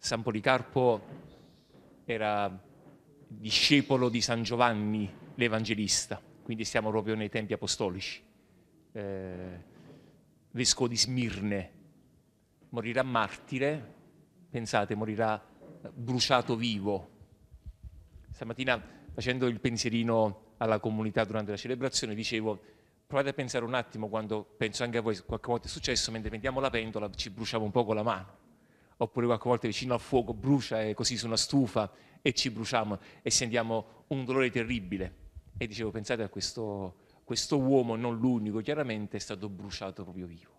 San Policarpo era discepolo di San Giovanni l'Evangelista, quindi siamo proprio nei tempi apostolici. Eh, vescovo di Smirne, morirà martire, pensate, morirà bruciato vivo stamattina facendo il pensierino alla comunità durante la celebrazione dicevo provate a pensare un attimo quando penso anche a voi qualche volta è successo mentre vendiamo la pentola ci bruciamo un po' con la mano oppure qualche volta vicino al fuoco brucia e eh, così su una stufa e ci bruciamo e sentiamo un dolore terribile e dicevo pensate a questo, questo uomo non l'unico chiaramente è stato bruciato proprio vivo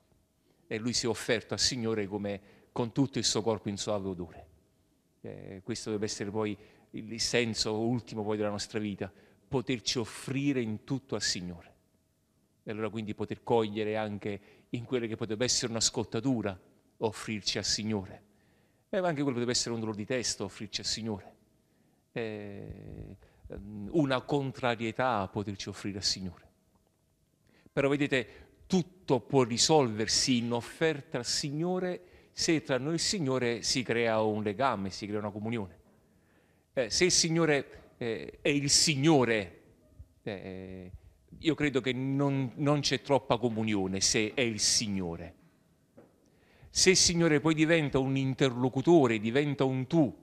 e lui si è offerto al Signore come con tutto il suo corpo in suave odore eh, questo deve essere poi il senso ultimo poi della nostra vita, poterci offrire in tutto al Signore. E allora quindi poter cogliere anche in quella che potrebbe essere una scottatura, offrirci al Signore. E anche quello che potrebbe essere un dolore di testa, offrirci al Signore. E ehm, una contrarietà a poterci offrire al Signore. Però vedete, tutto può risolversi in offerta al Signore se tra noi e il Signore si crea un legame, si crea una comunione. Eh, se il Signore eh, è il Signore, eh, io credo che non, non c'è troppa comunione se è il Signore. Se il Signore poi diventa un interlocutore, diventa un tu,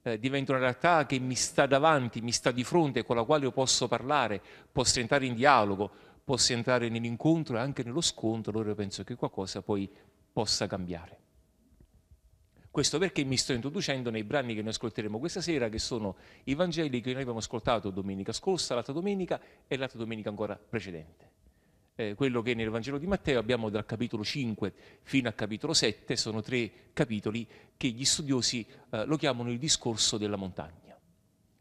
eh, diventa una realtà che mi sta davanti, mi sta di fronte, con la quale io posso parlare, posso entrare in dialogo, posso entrare nell'incontro e anche nello scontro, allora penso che qualcosa poi possa cambiare. Questo perché mi sto introducendo nei brani che noi ascolteremo questa sera, che sono i Vangeli che noi abbiamo ascoltato domenica scorsa, l'altra domenica e l'altra domenica ancora precedente. Eh, quello che nel Vangelo di Matteo abbiamo dal capitolo 5 fino al capitolo 7, sono tre capitoli che gli studiosi eh, lo chiamano il discorso della montagna.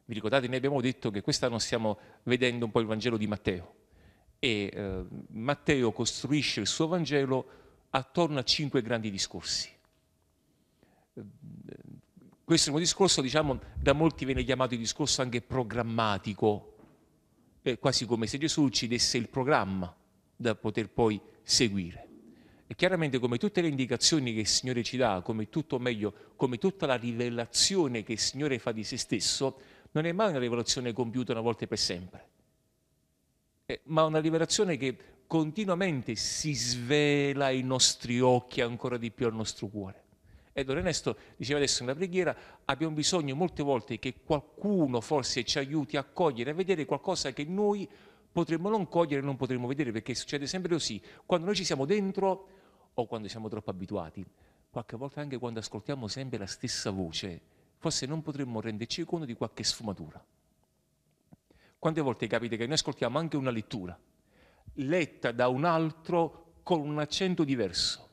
Vi ricordate, noi abbiamo detto che quest'anno stiamo vedendo un po' il Vangelo di Matteo e eh, Matteo costruisce il suo Vangelo attorno a cinque grandi discorsi questo è un discorso, diciamo, da molti viene chiamato il discorso anche programmatico, è eh, quasi come se Gesù ci desse il programma da poter poi seguire. E chiaramente come tutte le indicazioni che il Signore ci dà, come tutto, meglio, come tutta la rivelazione che il Signore fa di se stesso, non è mai una rivelazione compiuta una volta e per sempre, ma una rivelazione che continuamente si svela ai nostri occhi ancora di più al nostro cuore. E Don Ernesto diceva adesso nella preghiera abbiamo bisogno molte volte che qualcuno forse ci aiuti a cogliere, a vedere qualcosa che noi potremmo non cogliere, non potremmo vedere, perché succede sempre così. Quando noi ci siamo dentro o quando siamo troppo abituati, qualche volta anche quando ascoltiamo sempre la stessa voce, forse non potremmo renderci conto di qualche sfumatura. Quante volte capita che noi ascoltiamo anche una lettura, letta da un altro con un accento diverso,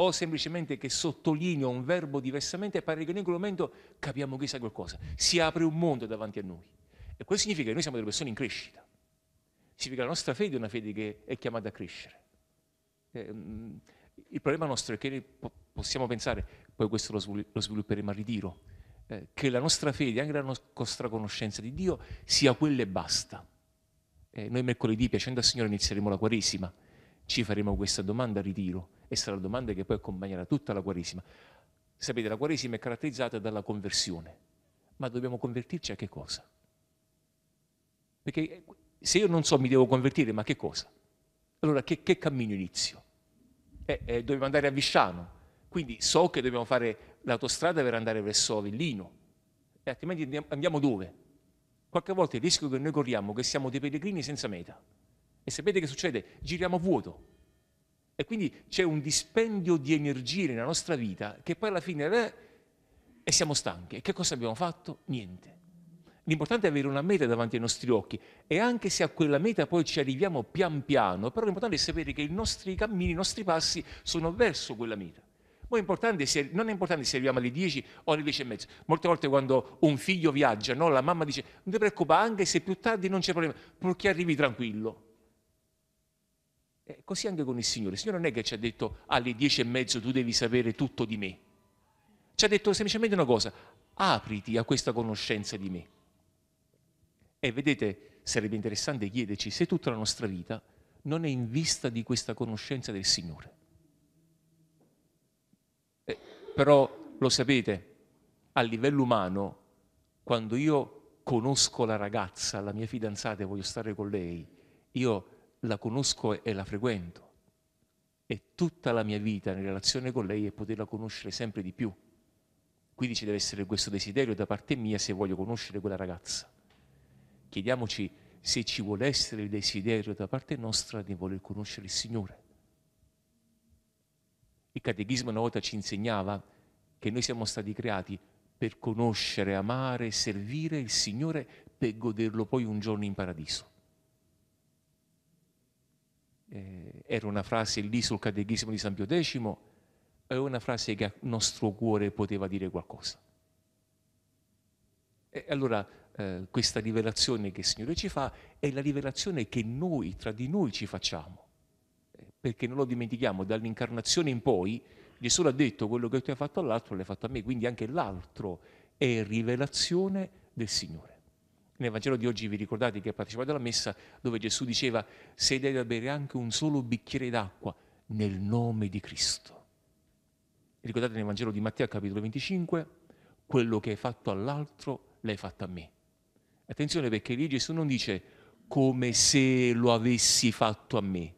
o semplicemente che sottolineo un verbo diversamente, pare che noi in quel momento capiamo chissà qualcosa, si apre un mondo davanti a noi. E questo significa che noi siamo delle persone in crescita. Significa che la nostra fede è una fede che è chiamata a crescere. Eh, mm, il problema nostro è che noi possiamo pensare, poi questo lo, svilupperemo a ritiro, eh, che la nostra fede, anche la nostra conoscenza di Dio, sia quella e basta. Eh, noi mercoledì, piacendo al Signore, inizieremo la Quaresima ci faremo questa domanda a ritiro e sarà la domanda che poi accompagnerà tutta la Quaresima. Sapete, la Quaresima è caratterizzata dalla conversione, ma dobbiamo convertirci a che cosa? Perché eh, se io non so mi devo convertire, ma che cosa? Allora che, che cammino inizio? Eh, eh, dobbiamo andare a Visciano, quindi so che dobbiamo fare l'autostrada per andare verso Avellino, e eh, altrimenti andiamo dove? Qualche volta il rischio che noi corriamo è che siamo dei pellegrini senza meta. E sapete che succede? Giriamo a vuoto. E quindi c'è un dispendio di energie nella nostra vita che poi alla fine beh, e siamo stanchi. E che cosa abbiamo fatto? Niente. L'importante è avere una meta davanti ai nostri occhi e anche se a quella meta poi ci arriviamo pian piano, però l'importante è sapere che i nostri cammini, i nostri passi sono verso quella meta. Poi non è importante se arriviamo alle 10 o alle 10 e mezza. Molte volte quando un figlio viaggia, no? la mamma dice non ti preoccupare anche se più tardi non c'è problema, purché arrivi tranquillo. Eh, così anche con il Signore. Il Signore non è che ci ha detto alle dieci e mezzo tu devi sapere tutto di me. Ci ha detto semplicemente una cosa, apriti a questa conoscenza di me. E vedete, sarebbe interessante chiederci se tutta la nostra vita non è in vista di questa conoscenza del Signore. Eh, però lo sapete, a livello umano, quando io conosco la ragazza, la mia fidanzata e voglio stare con lei, io la conosco e la frequento. E tutta la mia vita in relazione con lei è poterla conoscere sempre di più. Quindi ci deve essere questo desiderio da parte mia se voglio conoscere quella ragazza. Chiediamoci se ci vuole essere il desiderio da parte nostra di voler conoscere il Signore. Il catechismo una volta ci insegnava che noi siamo stati creati per conoscere, amare, servire il Signore per goderlo poi un giorno in paradiso eh, era una frase lì sul catechismo di San Pio X, è una frase che al nostro cuore poteva dire qualcosa. E allora eh, questa rivelazione che il Signore ci fa è la rivelazione che noi tra di noi ci facciamo, eh, perché non lo dimentichiamo, dall'incarnazione in poi Gesù l'ha detto, quello che tu hai fatto all'altro l'hai fatto a me, quindi anche l'altro è rivelazione del Signore. Nel Vangelo di oggi vi ricordate che partecipate alla messa dove Gesù diceva se devi bere anche un solo bicchiere d'acqua nel nome di Cristo. Ricordate nel Vangelo di Matteo capitolo 25 quello che hai fatto all'altro l'hai fatto a me. Attenzione perché lì Gesù non dice come se lo avessi fatto a me,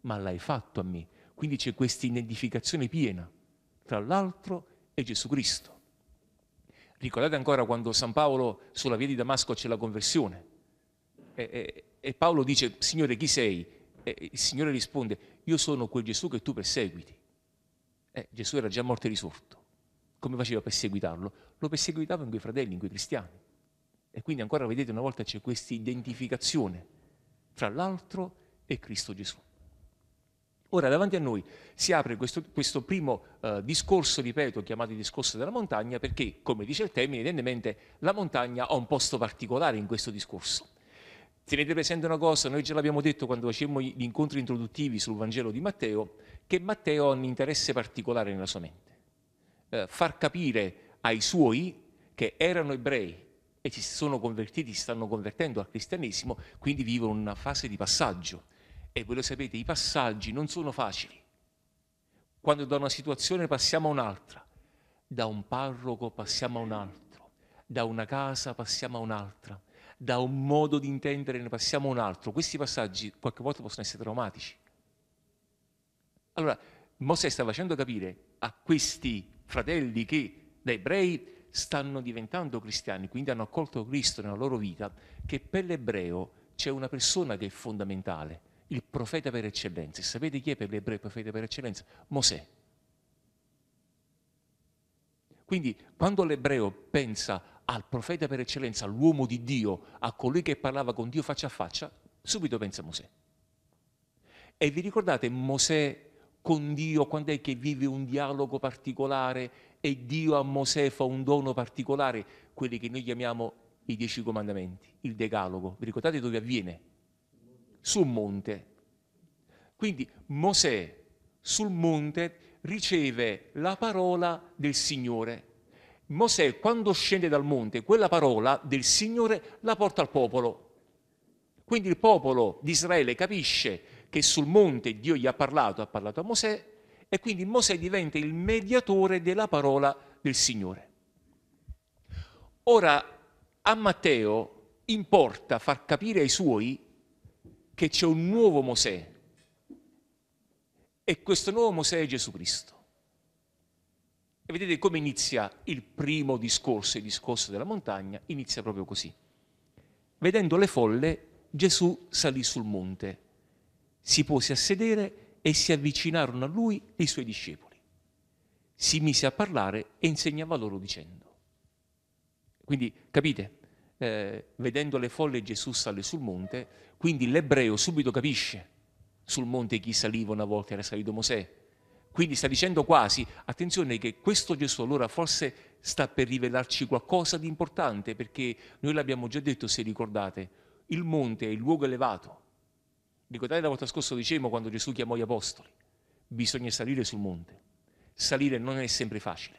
ma l'hai fatto a me. Quindi c'è questa identificazione piena tra l'altro e Gesù Cristo. Ricordate ancora quando San Paolo sulla via di Damasco c'è la conversione e, e, e Paolo dice, Signore chi sei? E il Signore risponde, io sono quel Gesù che tu perseguiti. Eh, Gesù era già morto e risorto. Come faceva a perseguitarlo? Lo perseguitavano quei fratelli, in quei cristiani. E quindi ancora vedete una volta c'è questa identificazione fra l'altro e Cristo Gesù. Ora davanti a noi si apre questo, questo primo eh, discorso, ripeto, chiamato il discorso della montagna, perché, come dice il termine, evidentemente la montagna ha un posto particolare in questo discorso. Tenete presente una cosa, noi già l'abbiamo detto quando facemmo gli incontri introduttivi sul Vangelo di Matteo, che Matteo ha un interesse particolare nella sua mente. Eh, far capire ai suoi che erano ebrei e si sono convertiti, si stanno convertendo al cristianesimo, quindi vivono una fase di passaggio e voi lo sapete, i passaggi non sono facili. Quando da una situazione passiamo a un'altra, da un parroco passiamo a un altro, da una casa passiamo a un'altra, da un modo di intendere ne passiamo a un altro. Questi passaggi qualche volta possono essere traumatici. Allora, Mosè sta facendo capire a questi fratelli che da ebrei stanno diventando cristiani, quindi hanno accolto Cristo nella loro vita, che per l'ebreo c'è una persona che è fondamentale, il profeta per eccellenza. E sapete chi è per gli ebrei il profeta per eccellenza? Mosè. Quindi quando l'ebreo pensa al profeta per eccellenza, all'uomo di Dio, a colui che parlava con Dio faccia a faccia, subito pensa a Mosè. E vi ricordate Mosè con Dio quando è che vive un dialogo particolare e Dio a Mosè fa un dono particolare, quelli che noi chiamiamo i dieci comandamenti, il decalogo. Vi ricordate dove avviene? su un monte. Quindi Mosè sul monte riceve la parola del Signore. Mosè quando scende dal monte, quella parola del Signore la porta al popolo. Quindi il popolo di Israele capisce che sul monte Dio gli ha parlato, ha parlato a Mosè, e quindi Mosè diventa il mediatore della parola del Signore. Ora, a Matteo importa far capire ai suoi che c'è un nuovo Mosè e questo nuovo Mosè è Gesù Cristo. E vedete come inizia il primo discorso, il discorso della montagna, inizia proprio così. Vedendo le folle, Gesù salì sul monte, si pose a sedere e si avvicinarono a lui i suoi discepoli. Si mise a parlare e insegnava loro dicendo. Quindi capite, eh, vedendo le folle Gesù sale sul monte, quindi l'ebreo subito capisce sul monte chi saliva una volta era salito Mosè. Quindi sta dicendo quasi, attenzione che questo Gesù allora forse sta per rivelarci qualcosa di importante, perché noi l'abbiamo già detto, se ricordate, il monte è il luogo elevato. Ricordate la volta scorsa dicevamo quando Gesù chiamò gli apostoli, bisogna salire sul monte. Salire non è sempre facile.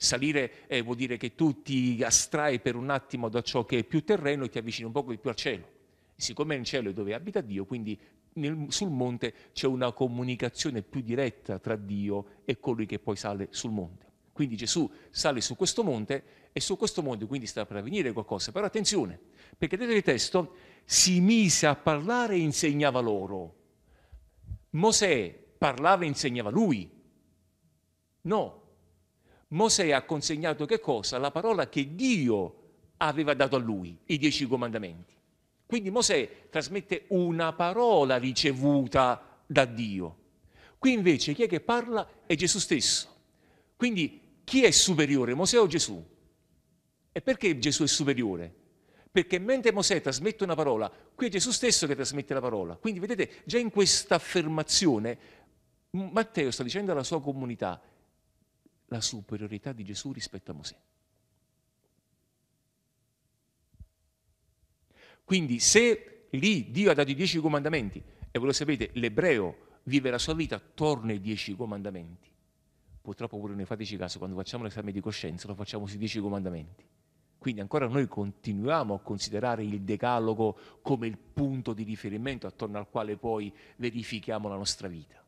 Salire eh, vuol dire che tu ti astrai per un attimo da ciò che è più terreno e ti avvicini un poco di più al cielo. Siccome il cielo è dove abita Dio, quindi nel, sul monte c'è una comunicazione più diretta tra Dio e colui che poi sale sul monte. Quindi Gesù sale su questo monte e su questo monte quindi sta per avvenire qualcosa. Però attenzione, perché dentro il testo si mise a parlare e insegnava loro. Mosè parlava e insegnava lui. No, Mosè ha consegnato che cosa? La parola che Dio aveva dato a lui, i dieci comandamenti. Quindi Mosè trasmette una parola ricevuta da Dio. Qui invece chi è che parla è Gesù stesso. Quindi chi è superiore, Mosè o Gesù? E perché Gesù è superiore? Perché mentre Mosè trasmette una parola, qui è Gesù stesso che trasmette la parola. Quindi vedete, già in questa affermazione Matteo sta dicendo alla sua comunità, la superiorità di Gesù rispetto a Mosè. Quindi se lì Dio ha dato i dieci comandamenti, e voi lo sapete, l'ebreo vive la sua vita attorno ai dieci comandamenti, purtroppo pure noi fateci caso, quando facciamo l'esame di coscienza lo facciamo sui dieci comandamenti. Quindi ancora noi continuiamo a considerare il decalogo come il punto di riferimento attorno al quale poi verifichiamo la nostra vita.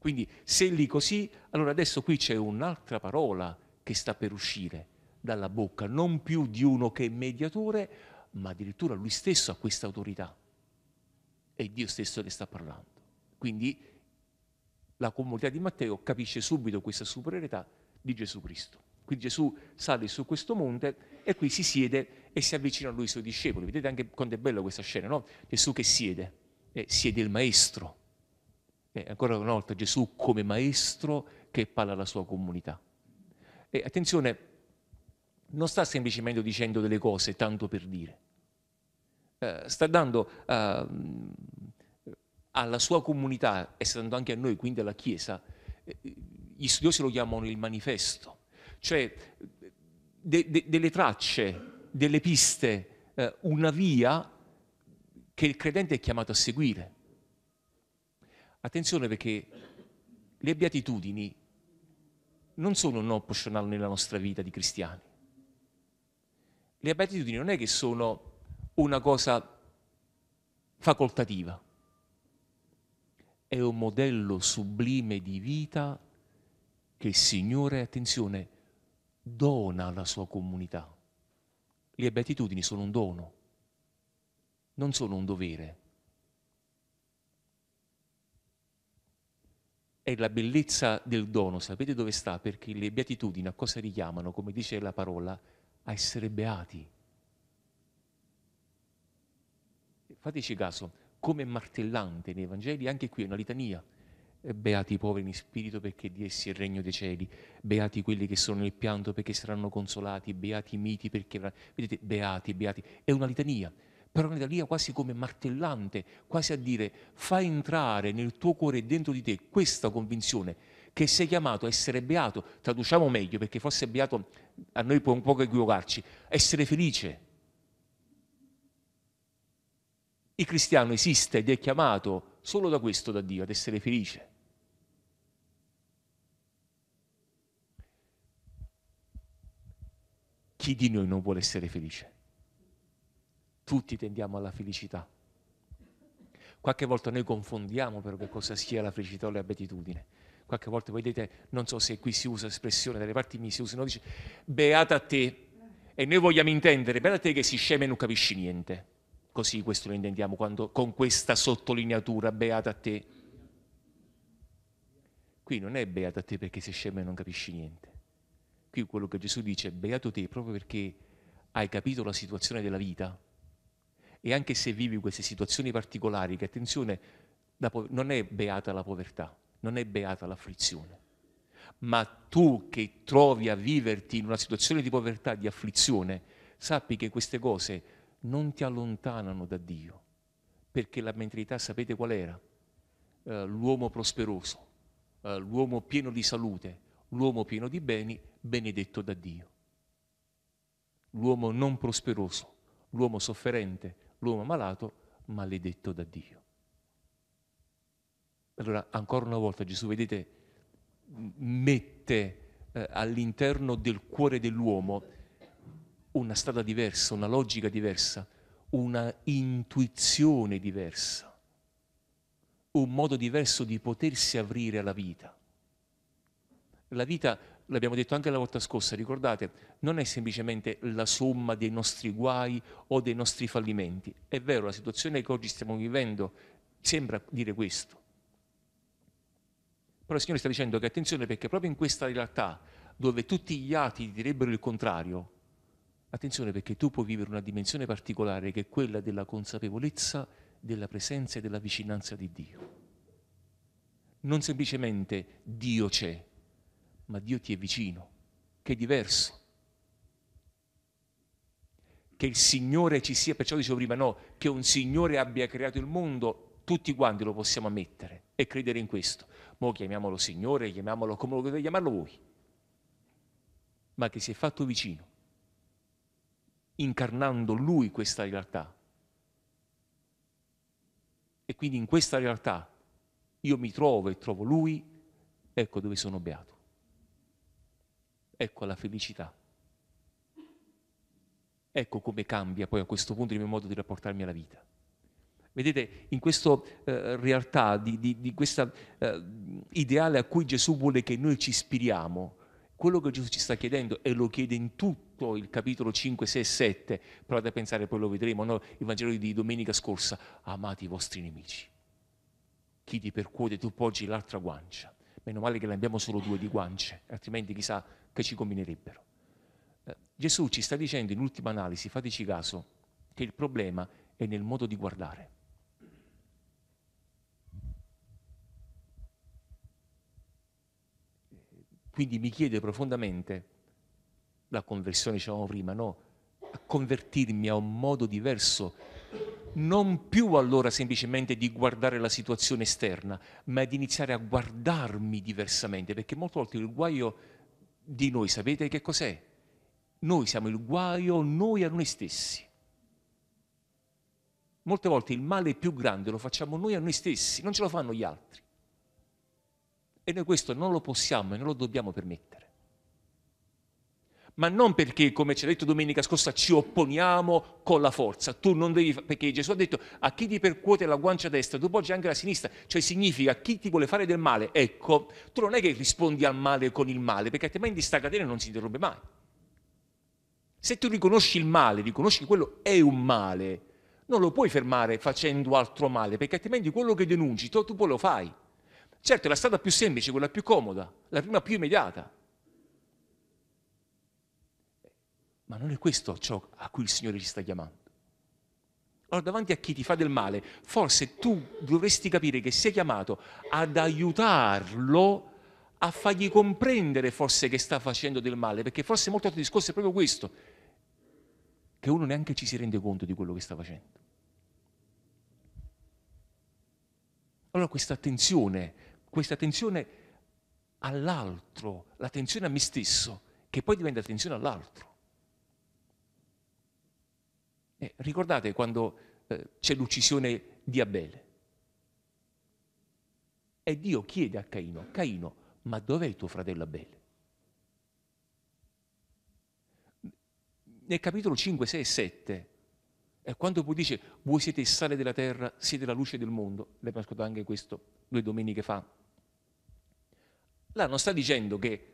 Quindi se lì così, allora adesso qui c'è un'altra parola che sta per uscire dalla bocca, non più di uno che è mediatore, ma addirittura lui stesso ha questa autorità. È Dio stesso che sta parlando. Quindi la comunità di Matteo capisce subito questa superiorità di Gesù Cristo. Quindi Gesù sale su questo monte e qui si siede e si avvicina a lui i suoi discepoli. Vedete anche quanto è bella questa scena, no? Gesù che siede, eh, siede il maestro, e eh, ancora una volta Gesù come maestro che parla alla sua comunità. E attenzione, non sta semplicemente dicendo delle cose tanto per dire, eh, sta dando eh, alla sua comunità e sta dando anche a noi, quindi alla Chiesa, eh, gli studiosi lo chiamano il manifesto, cioè de- de- delle tracce, delle piste, eh, una via che il credente è chiamato a seguire. Attenzione perché le beatitudini non sono un optional nella nostra vita di cristiani. Le beatitudini non è che sono una cosa facoltativa, è un modello sublime di vita che il Signore, attenzione, dona alla sua comunità. Le beatitudini sono un dono, non sono un dovere. è la bellezza del dono, sapete dove sta? Perché le beatitudini a cosa richiamano, come dice la parola, a essere beati. Fateci caso, come martellante nei Vangeli, anche qui è una litania. Eh, beati i poveri in spirito perché di essi è il regno dei cieli, beati quelli che sono nel pianto perché saranno consolati, beati i miti perché... Vedete, beati, beati, è una litania però in Italia quasi come martellante, quasi a dire fa entrare nel tuo cuore dentro di te questa convinzione che sei chiamato a essere beato, traduciamo meglio perché forse beato a noi può un po' equivocarci, essere felice. Il cristiano esiste ed è chiamato solo da questo da Dio, ad essere felice. Chi di noi non vuole essere felice? Tutti tendiamo alla felicità. Qualche volta noi confondiamo però che cosa sia la felicità o la beatitudine. Qualche volta voi dite, non so se qui si usa espressione, dalle parti mi si usa, no, dice, beata a te. E noi vogliamo intendere, beata a te che si scema e non capisci niente. Così questo lo intendiamo quando, con questa sottolineatura, beata a te. Qui non è beata a te perché sei scema e non capisci niente. Qui quello che Gesù dice è beato te proprio perché hai capito la situazione della vita e anche se vivi queste situazioni particolari, che attenzione, non è beata la povertà, non è beata l'afflizione, ma tu che trovi a viverti in una situazione di povertà, di afflizione, sappi che queste cose non ti allontanano da Dio, perché la mentalità sapete qual era? Eh, l'uomo prosperoso, eh, l'uomo pieno di salute, l'uomo pieno di beni, benedetto da Dio. L'uomo non prosperoso, l'uomo sofferente, l'uomo malato maledetto da Dio. Allora, ancora una volta Gesù, vedete, mette eh, all'interno del cuore dell'uomo una strada diversa, una logica diversa, una intuizione diversa, un modo diverso di potersi aprire alla vita. La vita l'abbiamo detto anche la volta scorsa, ricordate, non è semplicemente la somma dei nostri guai o dei nostri fallimenti. È vero, la situazione che oggi stiamo vivendo sembra dire questo. Però il Signore sta dicendo che attenzione perché proprio in questa realtà dove tutti gli altri direbbero il contrario, attenzione perché tu puoi vivere una dimensione particolare che è quella della consapevolezza della presenza e della vicinanza di Dio. Non semplicemente Dio c'è, ma Dio ti è vicino, che è diverso. Che il Signore ci sia, perciò dicevo prima, no, che un Signore abbia creato il mondo, tutti quanti lo possiamo ammettere e credere in questo. Mo chiamiamolo Signore, chiamiamolo come lo dovete chiamarlo voi, ma che si è fatto vicino, incarnando Lui questa realtà. E quindi in questa realtà io mi trovo e trovo Lui, ecco dove sono beato. Ecco la felicità. Ecco come cambia poi a questo punto il mio modo di rapportarmi alla vita. Vedete, in questa eh, realtà, di, di, di questo eh, ideale a cui Gesù vuole che noi ci ispiriamo, quello che Gesù ci sta chiedendo, e lo chiede in tutto il capitolo 5, 6 e 7, provate a pensare, poi lo vedremo, no? il Vangelo di domenica scorsa, amate i vostri nemici. Chi ti percuote tu poggi l'altra guancia. Meno male che ne abbiamo solo due di guance, altrimenti chissà che ci combinerebbero. Eh, Gesù ci sta dicendo in ultima analisi, fateci caso, che il problema è nel modo di guardare. Quindi mi chiede profondamente la conversione, dicevamo prima, no? A convertirmi a un modo diverso, non più allora semplicemente di guardare la situazione esterna, ma di iniziare a guardarmi diversamente, perché molte volte il guaio di noi, sapete che cos'è? Noi siamo il guaio noi a noi stessi. Molte volte il male più grande lo facciamo noi a noi stessi, non ce lo fanno gli altri. E noi questo non lo possiamo e non lo dobbiamo permettere ma non perché, come ci ha detto domenica scorsa, ci opponiamo con la forza. Tu non devi, perché Gesù ha detto a chi ti percuote la guancia destra, tu poggi anche la sinistra, cioè significa a chi ti vuole fare del male. Ecco, tu non è che rispondi al male con il male, perché altrimenti sta catena non si interrompe mai. Se tu riconosci il male, riconosci che quello è un male, non lo puoi fermare facendo altro male, perché altrimenti quello che denunci tu, tu poi lo fai. Certo, è la strada più semplice, quella più comoda, la prima più immediata Ma non è questo ciò a cui il Signore ci sta chiamando. Allora, davanti a chi ti fa del male, forse tu dovresti capire che sei chiamato ad aiutarlo a fargli comprendere forse che sta facendo del male, perché forse molto altro discorso è proprio questo, che uno neanche ci si rende conto di quello che sta facendo. Allora questa attenzione, questa attenzione all'altro, l'attenzione a me stesso, che poi diventa attenzione all'altro. Eh, ricordate quando eh, c'è l'uccisione di Abele? E Dio chiede a Caino, Caino, ma dov'è il tuo fratello Abele? Nel capitolo 5, 6 e 7, eh, quando poi dice, voi siete il sale della terra, siete la luce del mondo, l'abbiamo ascoltato anche questo due domeniche fa, là non sta dicendo che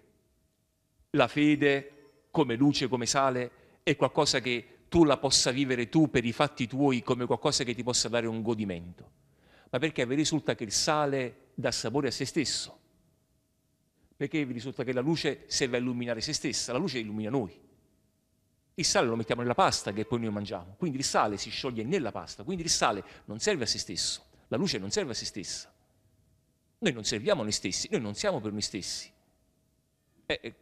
la fede come luce, come sale, è qualcosa che tu la possa vivere tu per i fatti tuoi come qualcosa che ti possa dare un godimento, ma perché vi risulta che il sale dà sapore a se stesso, perché vi risulta che la luce serve a illuminare se stessa, la luce illumina noi. Il sale lo mettiamo nella pasta che poi noi mangiamo, quindi il sale si scioglie nella pasta, quindi il sale non serve a se stesso, la luce non serve a se stessa. Noi non serviamo a noi stessi, noi non siamo per noi stessi. Eh, eh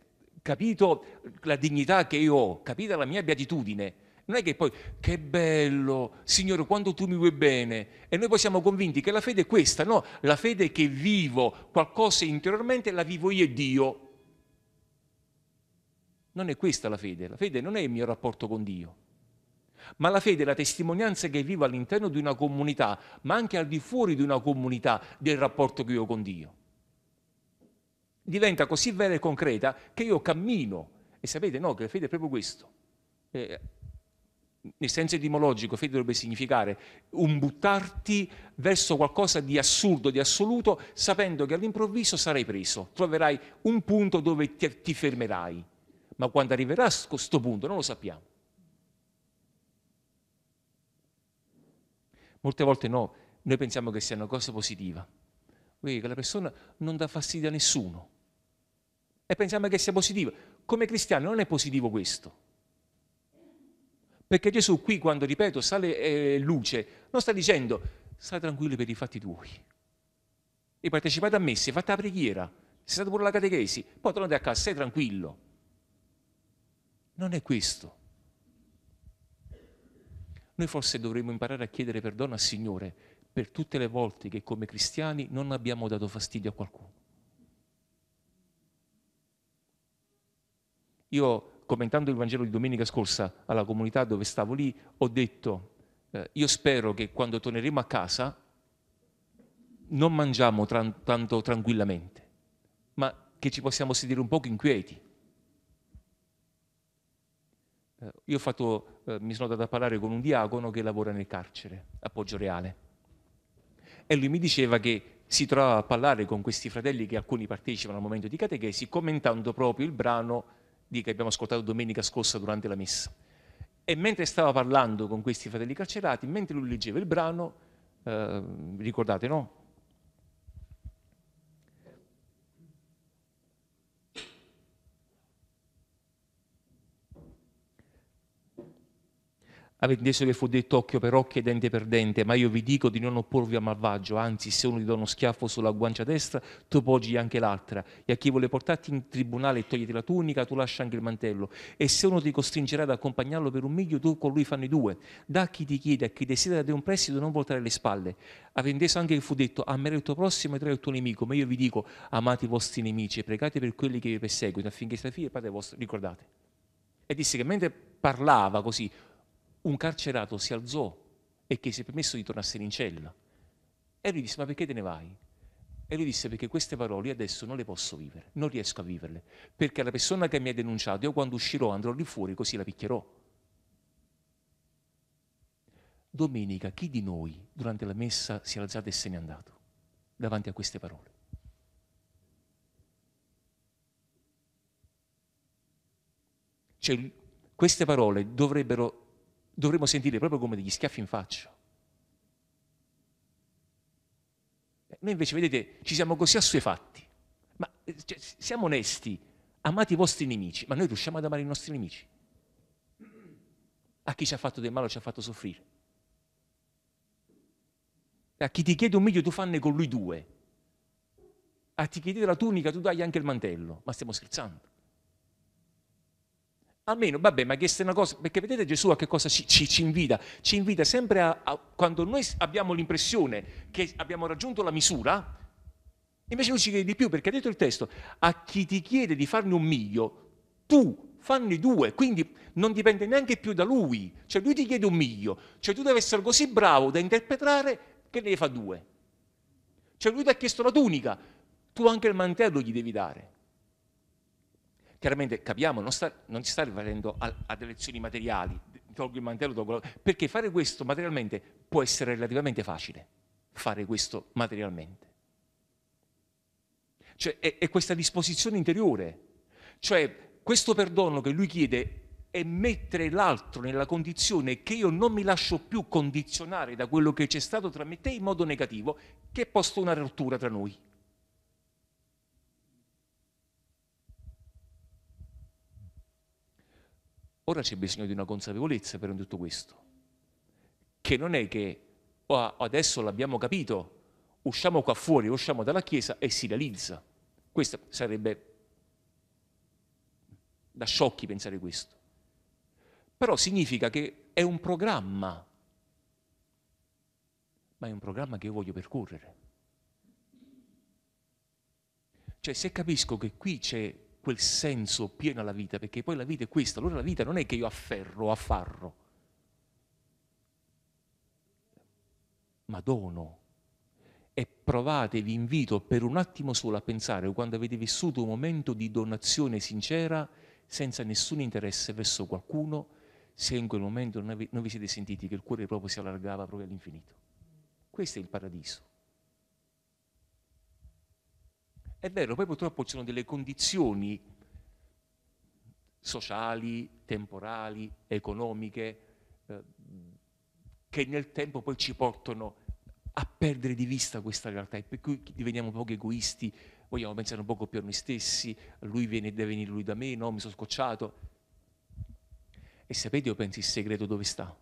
capito la dignità che io ho, capita la mia beatitudine, non è che poi, che bello, Signore, quando tu mi vuoi bene. E noi poi siamo convinti che la fede è questa, no? La fede che vivo qualcosa interiormente, la vivo io e Dio. Non è questa la fede, la fede non è il mio rapporto con Dio, ma la fede è la testimonianza che vivo all'interno di una comunità, ma anche al di fuori di una comunità del rapporto che io ho con Dio. Diventa così vera e concreta che io cammino e sapete no, che la fede è proprio questo. Eh, nel senso etimologico, fede dovrebbe significare un buttarti verso qualcosa di assurdo, di assoluto, sapendo che all'improvviso sarai preso, troverai un punto dove ti, ti fermerai. Ma quando arriverà questo punto non lo sappiamo. Molte volte no, noi pensiamo che sia una cosa positiva, Quindi che la persona non dà fastidio a nessuno e pensiamo che sia positivo. Come cristiano non è positivo questo perché Gesù qui, quando, ripeto, sale eh, luce, non sta dicendo, stai tranquillo per i fatti tuoi. Hai partecipato a messe, fate la preghiera, sei stato pure alla catechesi, poi tornate a casa, stai tranquillo. Non è questo. Noi forse dovremmo imparare a chiedere perdono al Signore per tutte le volte che come cristiani non abbiamo dato fastidio a qualcuno. Io commentando il Vangelo di domenica scorsa alla comunità dove stavo lì, ho detto, eh, io spero che quando torneremo a casa non mangiamo tran- tanto tranquillamente, ma che ci possiamo sedere un poco inquieti. Eh, io fatto, eh, mi sono dato a parlare con un diacono che lavora nel carcere a Poggio Reale e lui mi diceva che si trovava a parlare con questi fratelli che alcuni partecipano al momento di catechesi commentando proprio il brano che abbiamo ascoltato domenica scorsa durante la messa. E mentre stava parlando con questi fratelli carcerati, mentre lui leggeva il brano, eh, ricordate no? Avete inteso che fu detto occhio per occhio e dente per dente, ma io vi dico di non opporvi al malvagio, anzi se uno ti dà uno schiaffo sulla guancia destra, tu poggi anche l'altra, e a chi vuole portarti in tribunale e toglierti la tunica, tu lascia anche il mantello, e se uno ti costringerà ad accompagnarlo per un miglio, tu con lui fanno i due, da chi ti chiede, a chi desidera di un prestito, non voltare le spalle. Avete inteso anche che fu detto amare il tuo prossimo e tra il tuo nemico, ma io vi dico amate i vostri nemici e pregate per quelli che vi perseguitano, affinché sia figlia e padre vostro, ricordate. E disse che mentre parlava così, un carcerato si alzò e che si è permesso di tornarsene in cella. E lui disse, ma perché te ne vai? E lui disse perché queste parole adesso non le posso vivere, non riesco a viverle, perché la persona che mi ha denunciato, io quando uscirò andrò lì fuori così la picchierò. Domenica chi di noi durante la messa si è alzato e se n'è andato davanti a queste parole? Cioè, queste parole dovrebbero dovremmo sentire proprio come degli schiaffi in faccia. Eh, noi invece, vedete, ci siamo così assuefatti. Ma eh, cioè, siamo onesti, amate i vostri nemici, ma noi riusciamo ad amare i nostri nemici? A chi ci ha fatto del male, ci ha fatto soffrire? A chi ti chiede un miglio, tu fanne con lui due. A chi ti chiede la tunica, tu dai anche il mantello. Ma stiamo scherzando. Almeno, vabbè, ma questa è una cosa, perché vedete Gesù a che cosa ci, ci, ci invita? Ci invita sempre a, a, quando noi abbiamo l'impressione che abbiamo raggiunto la misura, invece lui ci chiede di più, perché ha detto il testo, a chi ti chiede di farne un miglio, tu fanne due, quindi non dipende neanche più da lui, cioè lui ti chiede un miglio, cioè tu devi essere così bravo da interpretare che ne fa due. Cioè lui ti ha chiesto la tunica, tu anche il mantello gli devi dare chiaramente capiamo, non, sta, non ci sta riferendo a, a delle lezioni materiali, tolgo il mantello, tolgo perché fare questo materialmente può essere relativamente facile, fare questo materialmente. Cioè, è, è questa disposizione interiore, cioè questo perdono che lui chiede è mettere l'altro nella condizione che io non mi lascio più condizionare da quello che c'è stato tra me e te in modo negativo, che è posto una rottura tra noi. Ora c'è bisogno di una consapevolezza per tutto questo, che non è che oh, adesso l'abbiamo capito, usciamo qua fuori, usciamo dalla Chiesa e si realizza. Questo sarebbe da sciocchi pensare questo. Però significa che è un programma, ma è un programma che io voglio percorrere. Cioè se capisco che qui c'è quel senso pieno alla vita, perché poi la vita è questa, allora la vita non è che io afferro, affarro, ma dono. E provate, vi invito per un attimo solo a pensare quando avete vissuto un momento di donazione sincera, senza nessun interesse verso qualcuno, se in quel momento non vi siete sentiti che il cuore proprio si allargava proprio all'infinito. Questo è il paradiso. È vero, poi purtroppo ci sono delle condizioni sociali, temporali, economiche, eh, che nel tempo poi ci portano a perdere di vista questa realtà e per cui diveniamo un po' egoisti, vogliamo pensare un po' più a noi stessi, lui viene, deve venire lui da me, no, mi sono scocciato. E sapete, io penso il segreto dove sta?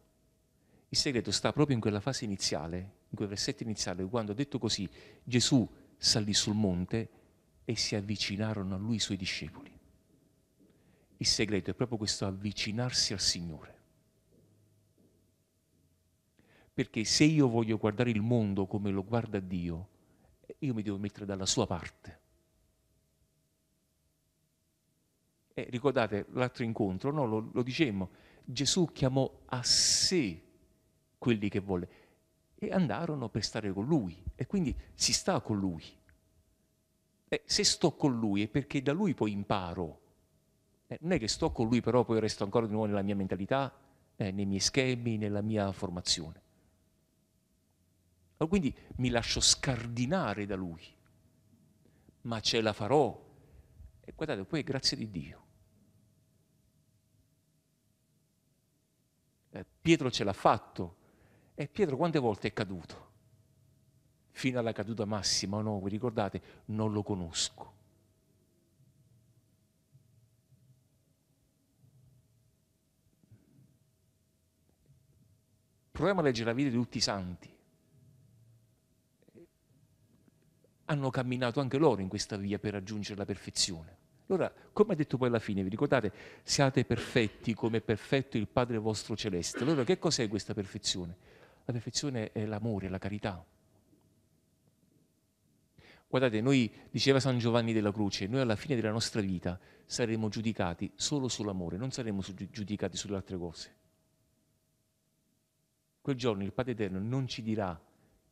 Il segreto sta proprio in quella fase iniziale, in quel versetto iniziale, quando ha detto così, Gesù salì sul monte e si avvicinarono a lui i suoi discepoli. Il segreto è proprio questo avvicinarsi al Signore. Perché se io voglio guardare il mondo come lo guarda Dio, io mi devo mettere dalla sua parte. Eh, ricordate l'altro incontro, no? lo, lo dicemmo, Gesù chiamò a sé quelli che volle e andarono per stare con lui e quindi si sta con lui. Beh, se sto con lui è perché da lui poi imparo. Eh, non è che sto con lui però poi resto ancora di nuovo nella mia mentalità, eh, nei miei schemi, nella mia formazione. Allora, quindi mi lascio scardinare da lui, ma ce la farò. E guardate, poi è grazia di Dio. Eh, Pietro ce l'ha fatto. E Pietro quante volte è caduto? fino alla caduta massima o no, vi ricordate? Non lo conosco. Proviamo a leggere la vita di tutti i santi. Hanno camminato anche loro in questa via per raggiungere la perfezione. Allora, come ha detto poi alla fine, vi ricordate, siate perfetti come è perfetto il Padre vostro celeste. Allora, che cos'è questa perfezione? La perfezione è l'amore, la carità, Guardate, noi, diceva San Giovanni della Croce, noi alla fine della nostra vita saremo giudicati solo sull'amore, non saremo giudicati sulle altre cose. Quel giorno il Padre Eterno non ci dirà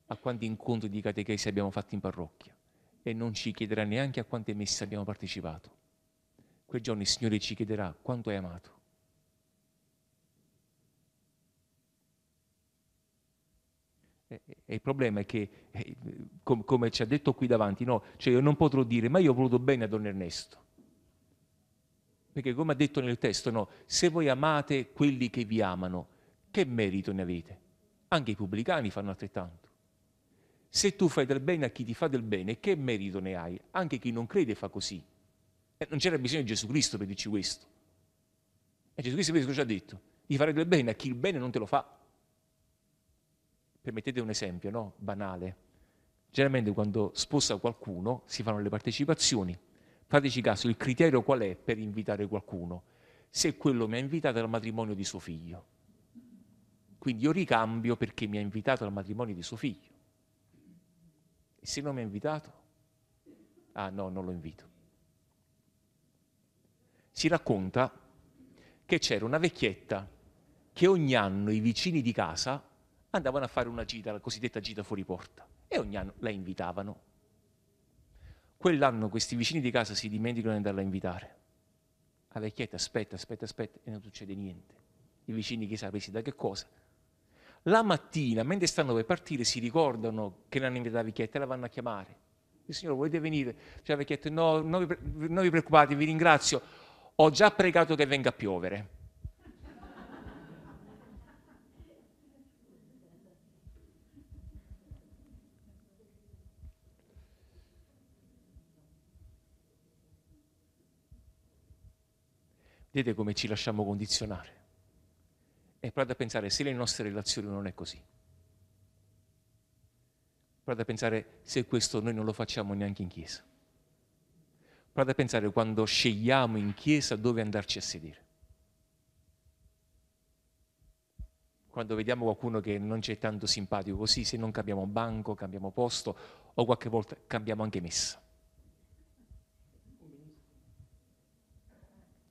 a quanti incontri di catechesi abbiamo fatto in parrocchia e non ci chiederà neanche a quante messe abbiamo partecipato. Quel giorno il Signore ci chiederà quanto hai amato. E il problema è che, eh, come ci ha detto qui davanti, no, cioè io non potrò dire ma io ho voluto bene a Don Ernesto. Perché come ha detto nel testo, no, se voi amate quelli che vi amano, che merito ne avete? Anche i pubblicani fanno altrettanto. Se tu fai del bene a chi ti fa del bene, che merito ne hai? Anche chi non crede fa così. Eh, non c'era bisogno di Gesù Cristo per dirci questo. E Gesù Cristo questo ci ha detto, di fare del bene a chi il bene non te lo fa. Permettete un esempio, no? Banale. Generalmente quando sposa qualcuno si fanno le partecipazioni. Fateci caso, il criterio qual è per invitare qualcuno? Se quello mi ha invitato al matrimonio di suo figlio. Quindi io ricambio perché mi ha invitato al matrimonio di suo figlio. E se non mi ha invitato? Ah no, non lo invito. Si racconta che c'era una vecchietta che ogni anno i vicini di casa andavano a fare una gita, la cosiddetta gita fuori porta, e ogni anno la invitavano. Quell'anno questi vicini di casa si dimenticano di andarla a invitare. La vecchietta aspetta, aspetta, aspetta e non succede niente. I vicini chissà presi da che cosa. La mattina, mentre stanno per partire, si ricordano che l'hanno invitata la vecchietta e la vanno a chiamare. Il signore volete venire? Cioè la vecchietta, no, non vi, pre- non vi preoccupate, vi ringrazio. Ho già pregato che venga a piovere. Vedete come ci lasciamo condizionare. E provate a pensare se le nostre relazioni non è così. Provate a pensare se questo noi non lo facciamo neanche in chiesa. Provate a pensare quando scegliamo in chiesa dove andarci a sedere. Quando vediamo qualcuno che non c'è tanto simpatico così, se non cambiamo banco, cambiamo posto o qualche volta cambiamo anche messa.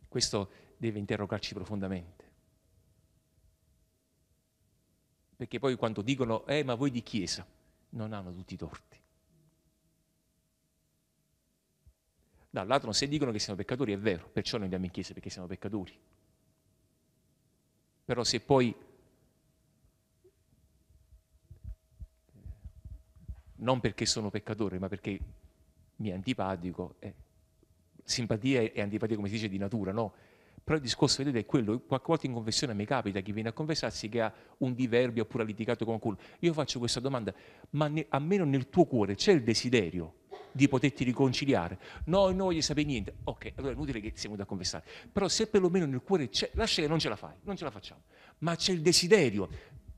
Questo deve interrogarci profondamente. Perché poi quando dicono, eh ma voi di Chiesa, non hanno tutti i torti. Dall'altro, se dicono che siamo peccatori, è vero, perciò noi andiamo in Chiesa perché siamo peccatori. Però se poi non perché sono peccatore, ma perché mi è antipatico, eh, simpatia e antipatia, come si dice, di natura, no? Però il discorso, vedete, è quello. Qualche volta in confessione mi capita che viene a confessarsi che ha un diverbio oppure ha litigato con qualcuno. Io faccio questa domanda, ma ne, almeno nel tuo cuore c'è il desiderio di poterti riconciliare? No, non voglio sapere niente. Ok, allora è inutile che siamo da confessare. Però se perlomeno nel cuore c'è, lascia che non ce la fai, non ce la facciamo. Ma c'è il desiderio,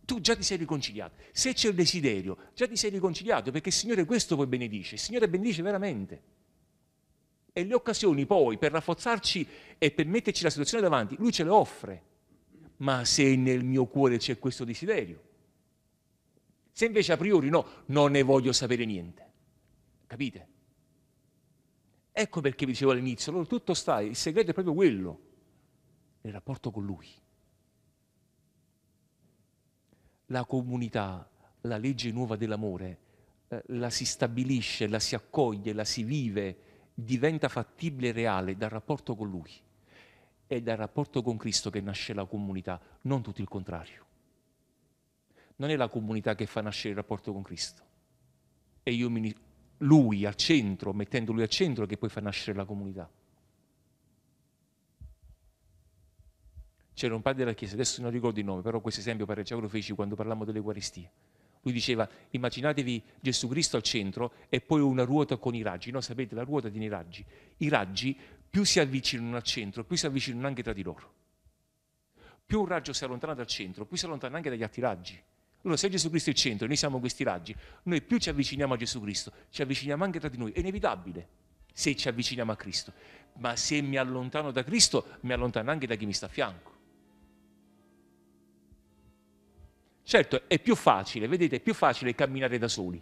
tu già ti sei riconciliato. Se c'è il desiderio, già ti sei riconciliato, perché il Signore questo poi benedice. Il Signore benedice veramente. E le occasioni poi per rafforzarci e per metterci la situazione davanti, lui ce le offre. Ma se nel mio cuore c'è questo desiderio. Se invece a priori no, non ne voglio sapere niente. Capite? Ecco perché vi dicevo all'inizio, allora tutto sta, il segreto è proprio quello, il rapporto con lui. La comunità, la legge nuova dell'amore, eh, la si stabilisce, la si accoglie, la si vive, diventa fattibile e reale dal rapporto con Lui. È dal rapporto con Cristo che nasce la comunità, non tutto il contrario. Non è la comunità che fa nascere il rapporto con Cristo. È Lui al centro, mettendo Lui al centro, che poi fa nascere la comunità. C'era un padre della Chiesa, adesso non ricordo il nome, però questo esempio pare già lo feci quando parlammo dell'Eucaristia lui diceva, immaginatevi Gesù Cristo al centro e poi una ruota con i raggi. No, sapete, la ruota tiene i raggi. I raggi più si avvicinano al centro, più si avvicinano anche tra di loro. Più un raggio si allontana dal centro, più si allontana anche dagli altri raggi. Allora, se Gesù Cristo è il centro e noi siamo questi raggi, noi più ci avviciniamo a Gesù Cristo, ci avviciniamo anche tra di noi. È inevitabile se ci avviciniamo a Cristo. Ma se mi allontano da Cristo, mi allontano anche da chi mi sta a fianco. Certo, è più facile, vedete, è più facile camminare da soli.